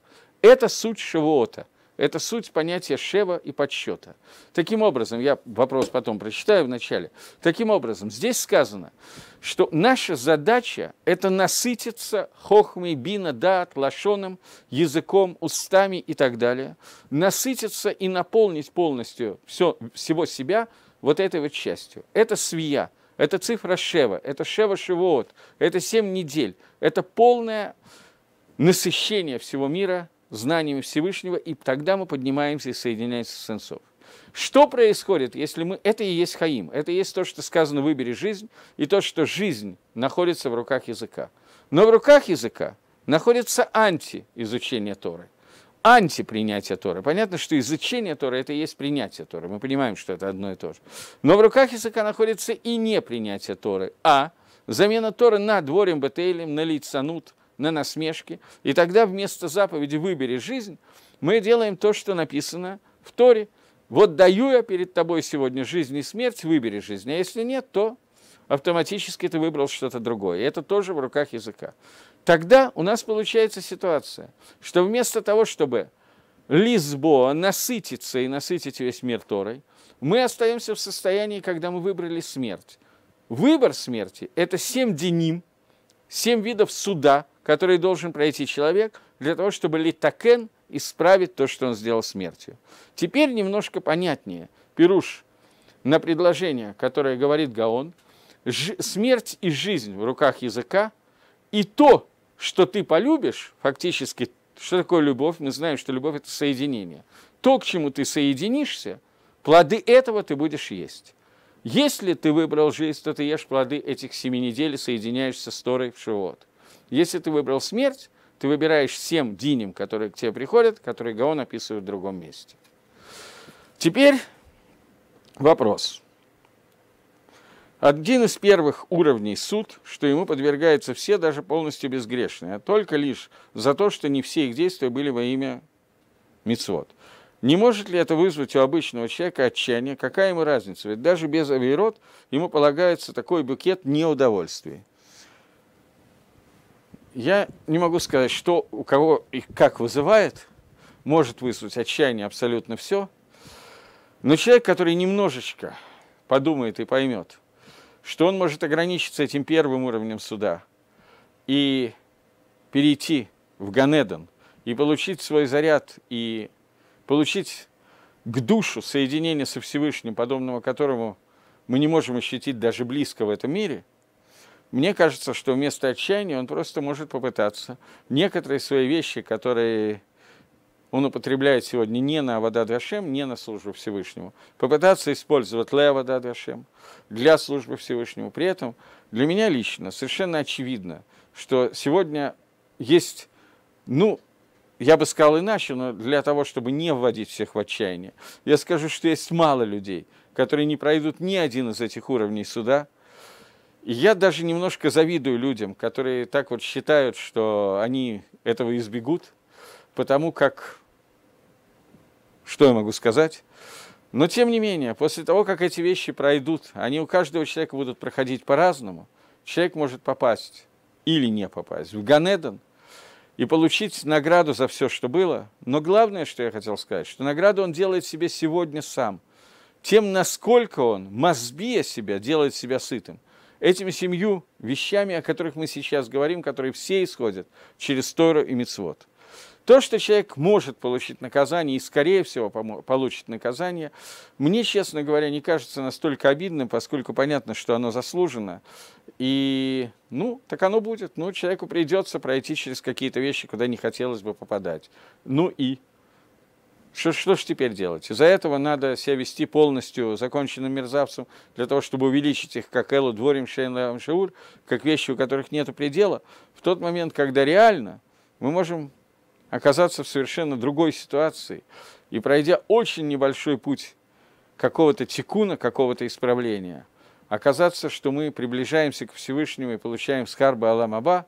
Это суть шивота – это суть понятия шева и подсчета. Таким образом, я вопрос потом прочитаю вначале. Таким образом, здесь сказано, что наша задача – это насытиться хохмой, бина, дат, лошоном, языком, устами и так далее. Насытиться и наполнить полностью все, всего себя вот этой вот частью. Это свия, это цифра шева, это шева шевоот, это семь недель, это полное насыщение всего мира – знаниями Всевышнего, и тогда мы поднимаемся и соединяемся с Сенцов. Что происходит, если мы... Это и есть хаим, это и есть то, что сказано «выбери жизнь», и то, что жизнь находится в руках языка. Но в руках языка находится анти-изучение Торы, анти-принятие Торы. Понятно, что изучение Торы – это и есть принятие Торы. Мы понимаем, что это одно и то же. Но в руках языка находится и не принятие Торы, а замена Торы на дворем Бетейлем, на лицанут, на насмешки. И тогда вместо заповеди «выбери жизнь» мы делаем то, что написано в Торе. Вот даю я перед тобой сегодня жизнь и смерть, выбери жизнь. А если нет, то автоматически ты выбрал что-то другое. И это тоже в руках языка. Тогда у нас получается ситуация, что вместо того, чтобы Лизбоа насытиться и насытить весь мир Торой, мы остаемся в состоянии, когда мы выбрали смерть. Выбор смерти – это семь деним, семь видов суда – который должен пройти человек для того, чтобы Литакен исправить то, что он сделал смертью. Теперь немножко понятнее. Пируш на предложение, которое говорит Гаон, смерть и жизнь в руках языка, и то, что ты полюбишь, фактически, что такое любовь? Мы знаем, что любовь – это соединение. То, к чему ты соединишься, плоды этого ты будешь есть. Если ты выбрал жизнь, то ты ешь плоды этих семи недель и соединяешься с Торой в живот. Если ты выбрал смерть, ты выбираешь всем диним, которые к тебе приходят, которые Гаон описывает в другом месте. Теперь вопрос. Один из первых уровней суд, что ему подвергаются все, даже полностью безгрешные, а только лишь за то, что не все их действия были во имя Мицвод. Не может ли это вызвать у обычного человека отчаяние? Какая ему разница? Ведь даже без авиарод ему полагается такой букет неудовольствий я не могу сказать, что у кого и как вызывает, может вызвать отчаяние абсолютно все, но человек, который немножечко подумает и поймет, что он может ограничиться этим первым уровнем суда и перейти в Ганедон и получить свой заряд и получить к душу соединение со Всевышним, подобного которому мы не можем ощутить даже близко в этом мире – мне кажется, что вместо отчаяния он просто может попытаться некоторые свои вещи, которые он употребляет сегодня не на Авадад Рашем, не на службу Всевышнему, попытаться использовать Ле Авадад Рашем для службы Всевышнему. При этом для меня лично совершенно очевидно, что сегодня есть, ну, я бы сказал иначе, но для того, чтобы не вводить всех в отчаяние, я скажу, что есть мало людей, которые не пройдут ни один из этих уровней суда – я даже немножко завидую людям, которые так вот считают, что они этого избегут, потому как, что я могу сказать, но тем не менее, после того, как эти вещи пройдут, они у каждого человека будут проходить по-разному. Человек может попасть или не попасть в Ганедон и получить награду за все, что было. Но главное, что я хотел сказать, что награду он делает себе сегодня сам. Тем, насколько он мазбия себя делает себя сытым этими семью вещами, о которых мы сейчас говорим, которые все исходят через Тору и Мицвод. То, что человек может получить наказание и, скорее всего, получит наказание, мне, честно говоря, не кажется настолько обидным, поскольку понятно, что оно заслужено. И, ну, так оно будет. Ну, человеку придется пройти через какие-то вещи, куда не хотелось бы попадать. Ну и что, что же теперь делать? Из-за этого надо себя вести полностью законченным мерзавцем, для того, чтобы увеличить их, как Элу Дворим Шейн Шаур, как вещи, у которых нет предела, в тот момент, когда реально мы можем оказаться в совершенно другой ситуации. И пройдя очень небольшой путь какого-то тикуна, какого-то исправления, оказаться, что мы приближаемся к Всевышнему и получаем схарба Аламаба,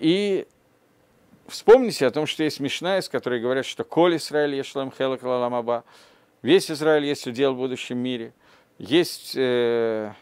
и вспомните о том, что есть Мишна, с которой говорят, что «Коль Израиль ешлам хелак лаламаба», «Весь Израиль есть удел в будущем мире», есть э,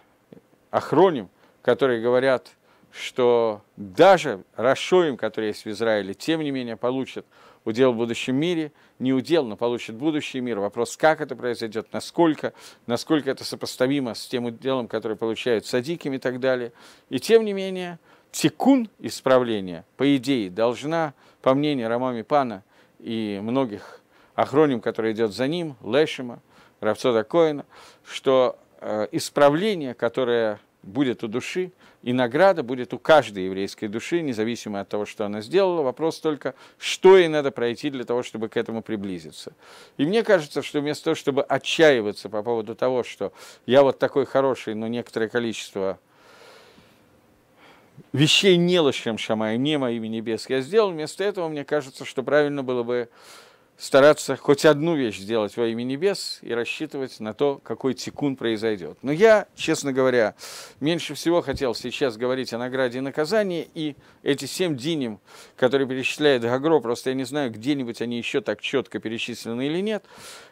охроним, которые говорят, что даже Рашоим, которые есть в Израиле, тем не менее получат удел в будущем мире, не удел, но получит будущий мир. Вопрос, как это произойдет, насколько, насколько это сопоставимо с тем уделом, который получают садиками и так далее. И тем не менее, текун исправления, по идее, должна, по мнению Рамами Пана и многих охроним, которые идет за ним, Лешима, Равцода Коина, что э, исправление, которое будет у души, и награда будет у каждой еврейской души, независимо от того, что она сделала. Вопрос только, что ей надо пройти для того, чтобы к этому приблизиться. И мне кажется, что вместо того, чтобы отчаиваться по поводу того, что я вот такой хороший, но некоторое количество вещей не нелощем шамай не моими небес я сделал. Вместо этого, мне кажется, что правильно было бы стараться хоть одну вещь сделать во имя небес и рассчитывать на то, какой секунд произойдет. Но я, честно говоря, меньше всего хотел сейчас говорить о награде и наказании, и эти семь диним, которые перечисляет Гагро, просто я не знаю, где-нибудь они еще так четко перечислены или нет,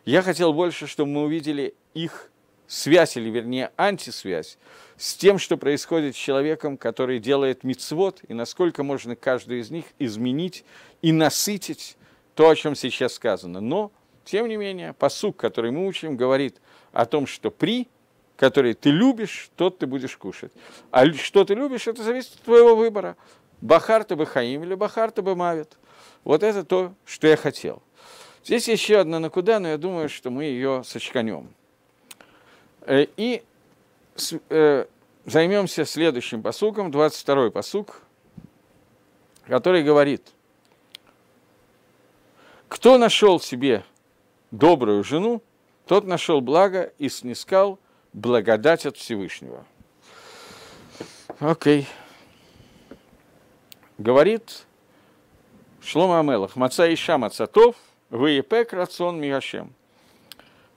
я хотел больше, чтобы мы увидели их связь, или вернее антисвязь, с тем, что происходит с человеком, который делает мицвод, и насколько можно каждую из них изменить и насытить то, о чем сейчас сказано. Но, тем не менее, посук, который мы учим, говорит о том, что при который ты любишь, тот ты будешь кушать. А что ты любишь, это зависит от твоего выбора. Бахарта бы Хаим или Бахарта бы Мавит. Вот это то, что я хотел. Здесь еще одна накуда, но я думаю, что мы ее сочканем. Э, и э, займемся следующим посуком, 22-й посук, который говорит, кто нашел себе добрую жену, тот нашел благо и снискал благодать от Всевышнего. Окей. Говорит Шлома Амелах, Маца Иша Мацатов, Ваепек Рацион Мигашем.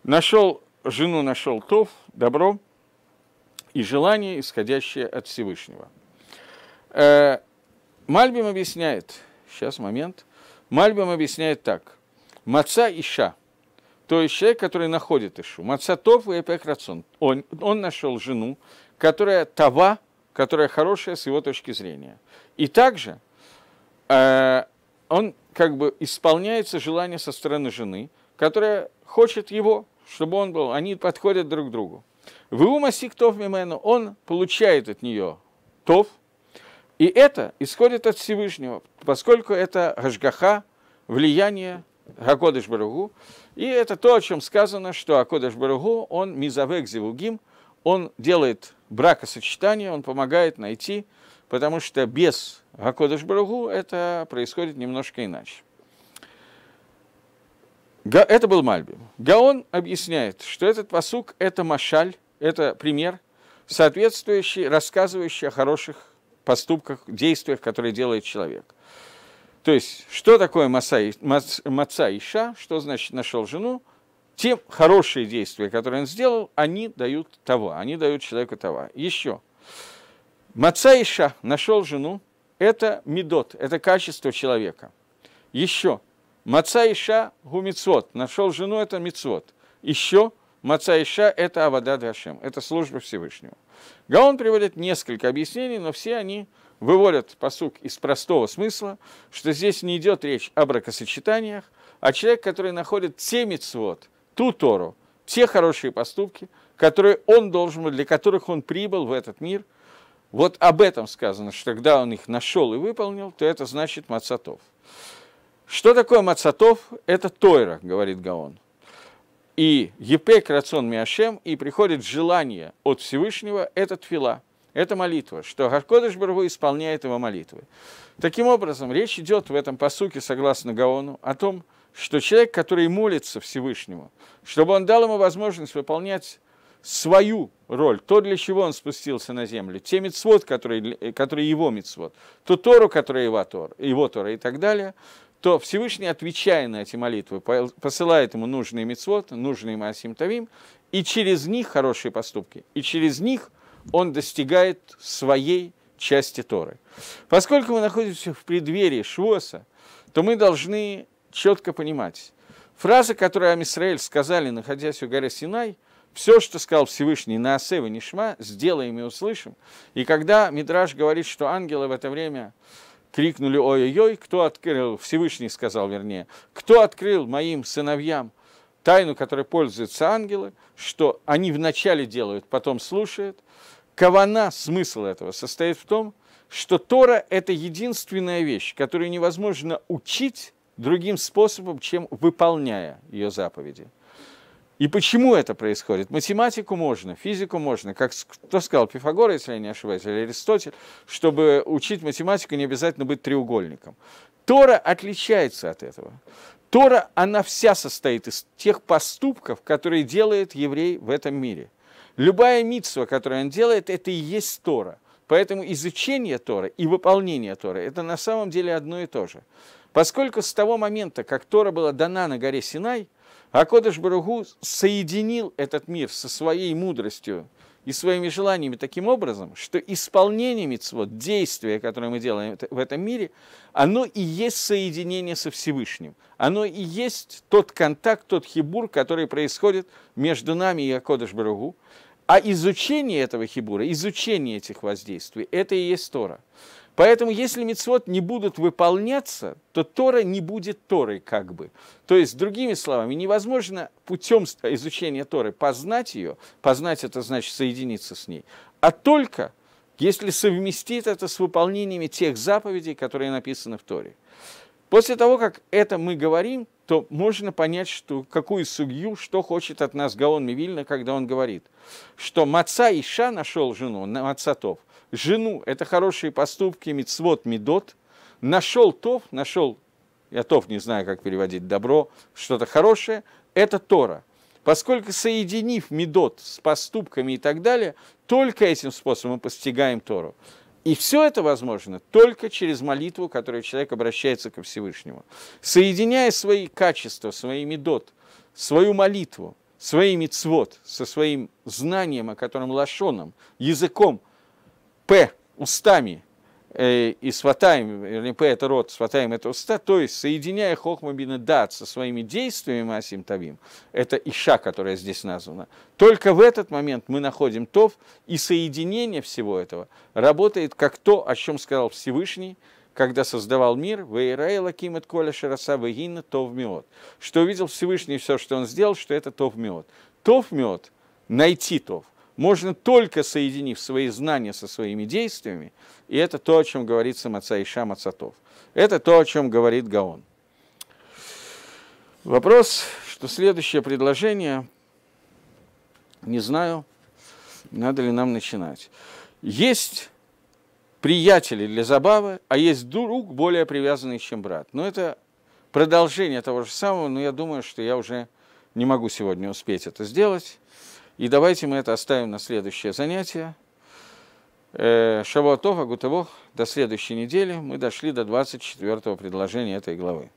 Нашел, жену нашел Тов – добро и желание, исходящее от Всевышнего. Э, Мальбим объясняет, сейчас момент, Мальбим объясняет так. Маца Иша, то есть человек, который находит Ишу. Маца Тов и Эпек Рацион. Он, он нашел жену, которая Тава, которая хорошая с его точки зрения. И также э, он как бы исполняется желание со стороны жены, которая хочет его, чтобы он был, они подходят друг к другу. В Иумасик Тов Мимену, он получает от нее тоф, и это исходит от Всевышнего, поскольку это Гашгаха, влияние Акодыш Баругу, и это то, о чем сказано, что Акодыш Баругу, он Мизавек Зевугим, он делает бракосочетание, он помогает найти, потому что без Акодыш Баругу это происходит немножко иначе. Это был Мальбим. Гаон объясняет, что этот посук – это машаль, это пример, соответствующий, рассказывающий о хороших поступках, действиях, которые делает человек. То есть, что такое маца, иша, что значит нашел жену, те хорошие действия, которые он сделал, они дают того, они дают человеку того. Еще. Маца иша, нашел жену, это медот, это качество человека. Еще – Маца Иша гумицот. Нашел жену – это мицот. Еще Маца Иша – это Авада Дашем, это служба Всевышнего. Гаон приводит несколько объяснений, но все они выводят посук из простого смысла, что здесь не идет речь о бракосочетаниях, а человек, который находит те мицвод, ту Тору, те хорошие поступки, которые он должен, для которых он прибыл в этот мир. Вот об этом сказано, что когда он их нашел и выполнил, то это значит мацатов. Что такое мацатов? Это Тойра, говорит Гаон. И епек рацион миашем, и приходит желание от Всевышнего, это твила, это молитва, что Гаркодыш Барву исполняет его молитвы. Таким образом, речь идет в этом посуке, согласно Гаону, о том, что человек, который молится Всевышнему, чтобы он дал ему возможность выполнять свою роль, то, для чего он спустился на землю, те мицвод, которые, э, которые его мицвод, ту Тору, которая его Тора, его Тора и так далее, то Всевышний, отвечая на эти молитвы, посылает ему нужные мецвод, нужные Маасим Тавим, и через них хорошие поступки, и через них он достигает своей части Торы. Поскольку мы находимся в преддверии Швоса, то мы должны четко понимать, фраза, которую Амисраэль сказали, находясь у горы Синай, все, что сказал Всевышний на Асева Нишма, сделаем и услышим. И когда Мидраш говорит, что ангелы в это время крикнули «Ой-ой-ой!» Кто открыл, Всевышний сказал, вернее, кто открыл моим сыновьям тайну, которой пользуются ангелы, что они вначале делают, потом слушают. Кавана, смысл этого состоит в том, что Тора – это единственная вещь, которую невозможно учить другим способом, чем выполняя ее заповеди – и почему это происходит? Математику можно, физику можно. Как кто сказал, Пифагор, если я не ошибаюсь, или Аристотель, чтобы учить математику, не обязательно быть треугольником. Тора отличается от этого. Тора, она вся состоит из тех поступков, которые делает еврей в этом мире. Любая митсва, которую он делает, это и есть Тора. Поэтому изучение Тора и выполнение Тора – это на самом деле одно и то же. Поскольку с того момента, как Тора была дана на горе Синай – а Кодыш Баругу соединил этот мир со своей мудростью и своими желаниями таким образом, что исполнение мицвод, действие, которое мы делаем в этом мире, оно и есть соединение со Всевышним. Оно и есть тот контакт, тот хибур, который происходит между нами и Акодыш Баругу. А изучение этого хибура, изучение этих воздействий, это и есть Тора. Поэтому, если мицвод не будут выполняться, то Тора не будет Торой как бы. То есть, другими словами, невозможно путем изучения Торы познать ее, познать это значит соединиться с ней, а только если совместить это с выполнениями тех заповедей, которые написаны в Торе. После того, как это мы говорим, то можно понять, что, какую судью, что хочет от нас Гаон Мивильна, когда он говорит, что Маца Иша нашел жену, Мацатов – жену, это хорошие поступки, мицвод, медот. Нашел тоф, нашел, я тоф не знаю, как переводить, добро, что-то хорошее, это Тора. Поскольку соединив медот с поступками и так далее, только этим способом мы постигаем Тору. И все это возможно только через молитву, которой человек обращается ко Всевышнему. Соединяя свои качества, свои медот, свою молитву, свои мицвод, со своим знанием, о котором лошоном, языком – П устами э, и сватаем, вернее, П это рот, сватаем это уста, то есть соединяя хохма бин дат со своими действиями Масим Тавим, это Иша, которая здесь названа, только в этот момент мы находим Тов, и соединение всего этого работает как то, о чем сказал Всевышний, когда создавал мир, Вейраэла Кимет Коля Шараса Вегина Тов Миот, что увидел Всевышний все, что он сделал, что это Тов Миот. Тов Миот, найти Тов, можно только соединив свои знания со своими действиями, и это то, о чем говорит Самаца Иша Мацатов. Это то, о чем говорит Гаон. Вопрос, что следующее предложение, не знаю, надо ли нам начинать. Есть приятели для забавы, а есть друг, более привязанный, чем брат. Но это продолжение того же самого, но я думаю, что я уже не могу сегодня успеть это сделать. И давайте мы это оставим на следующее занятие. Э, Шавуатова, Гутевох, до следующей недели мы дошли до 24 предложения этой главы.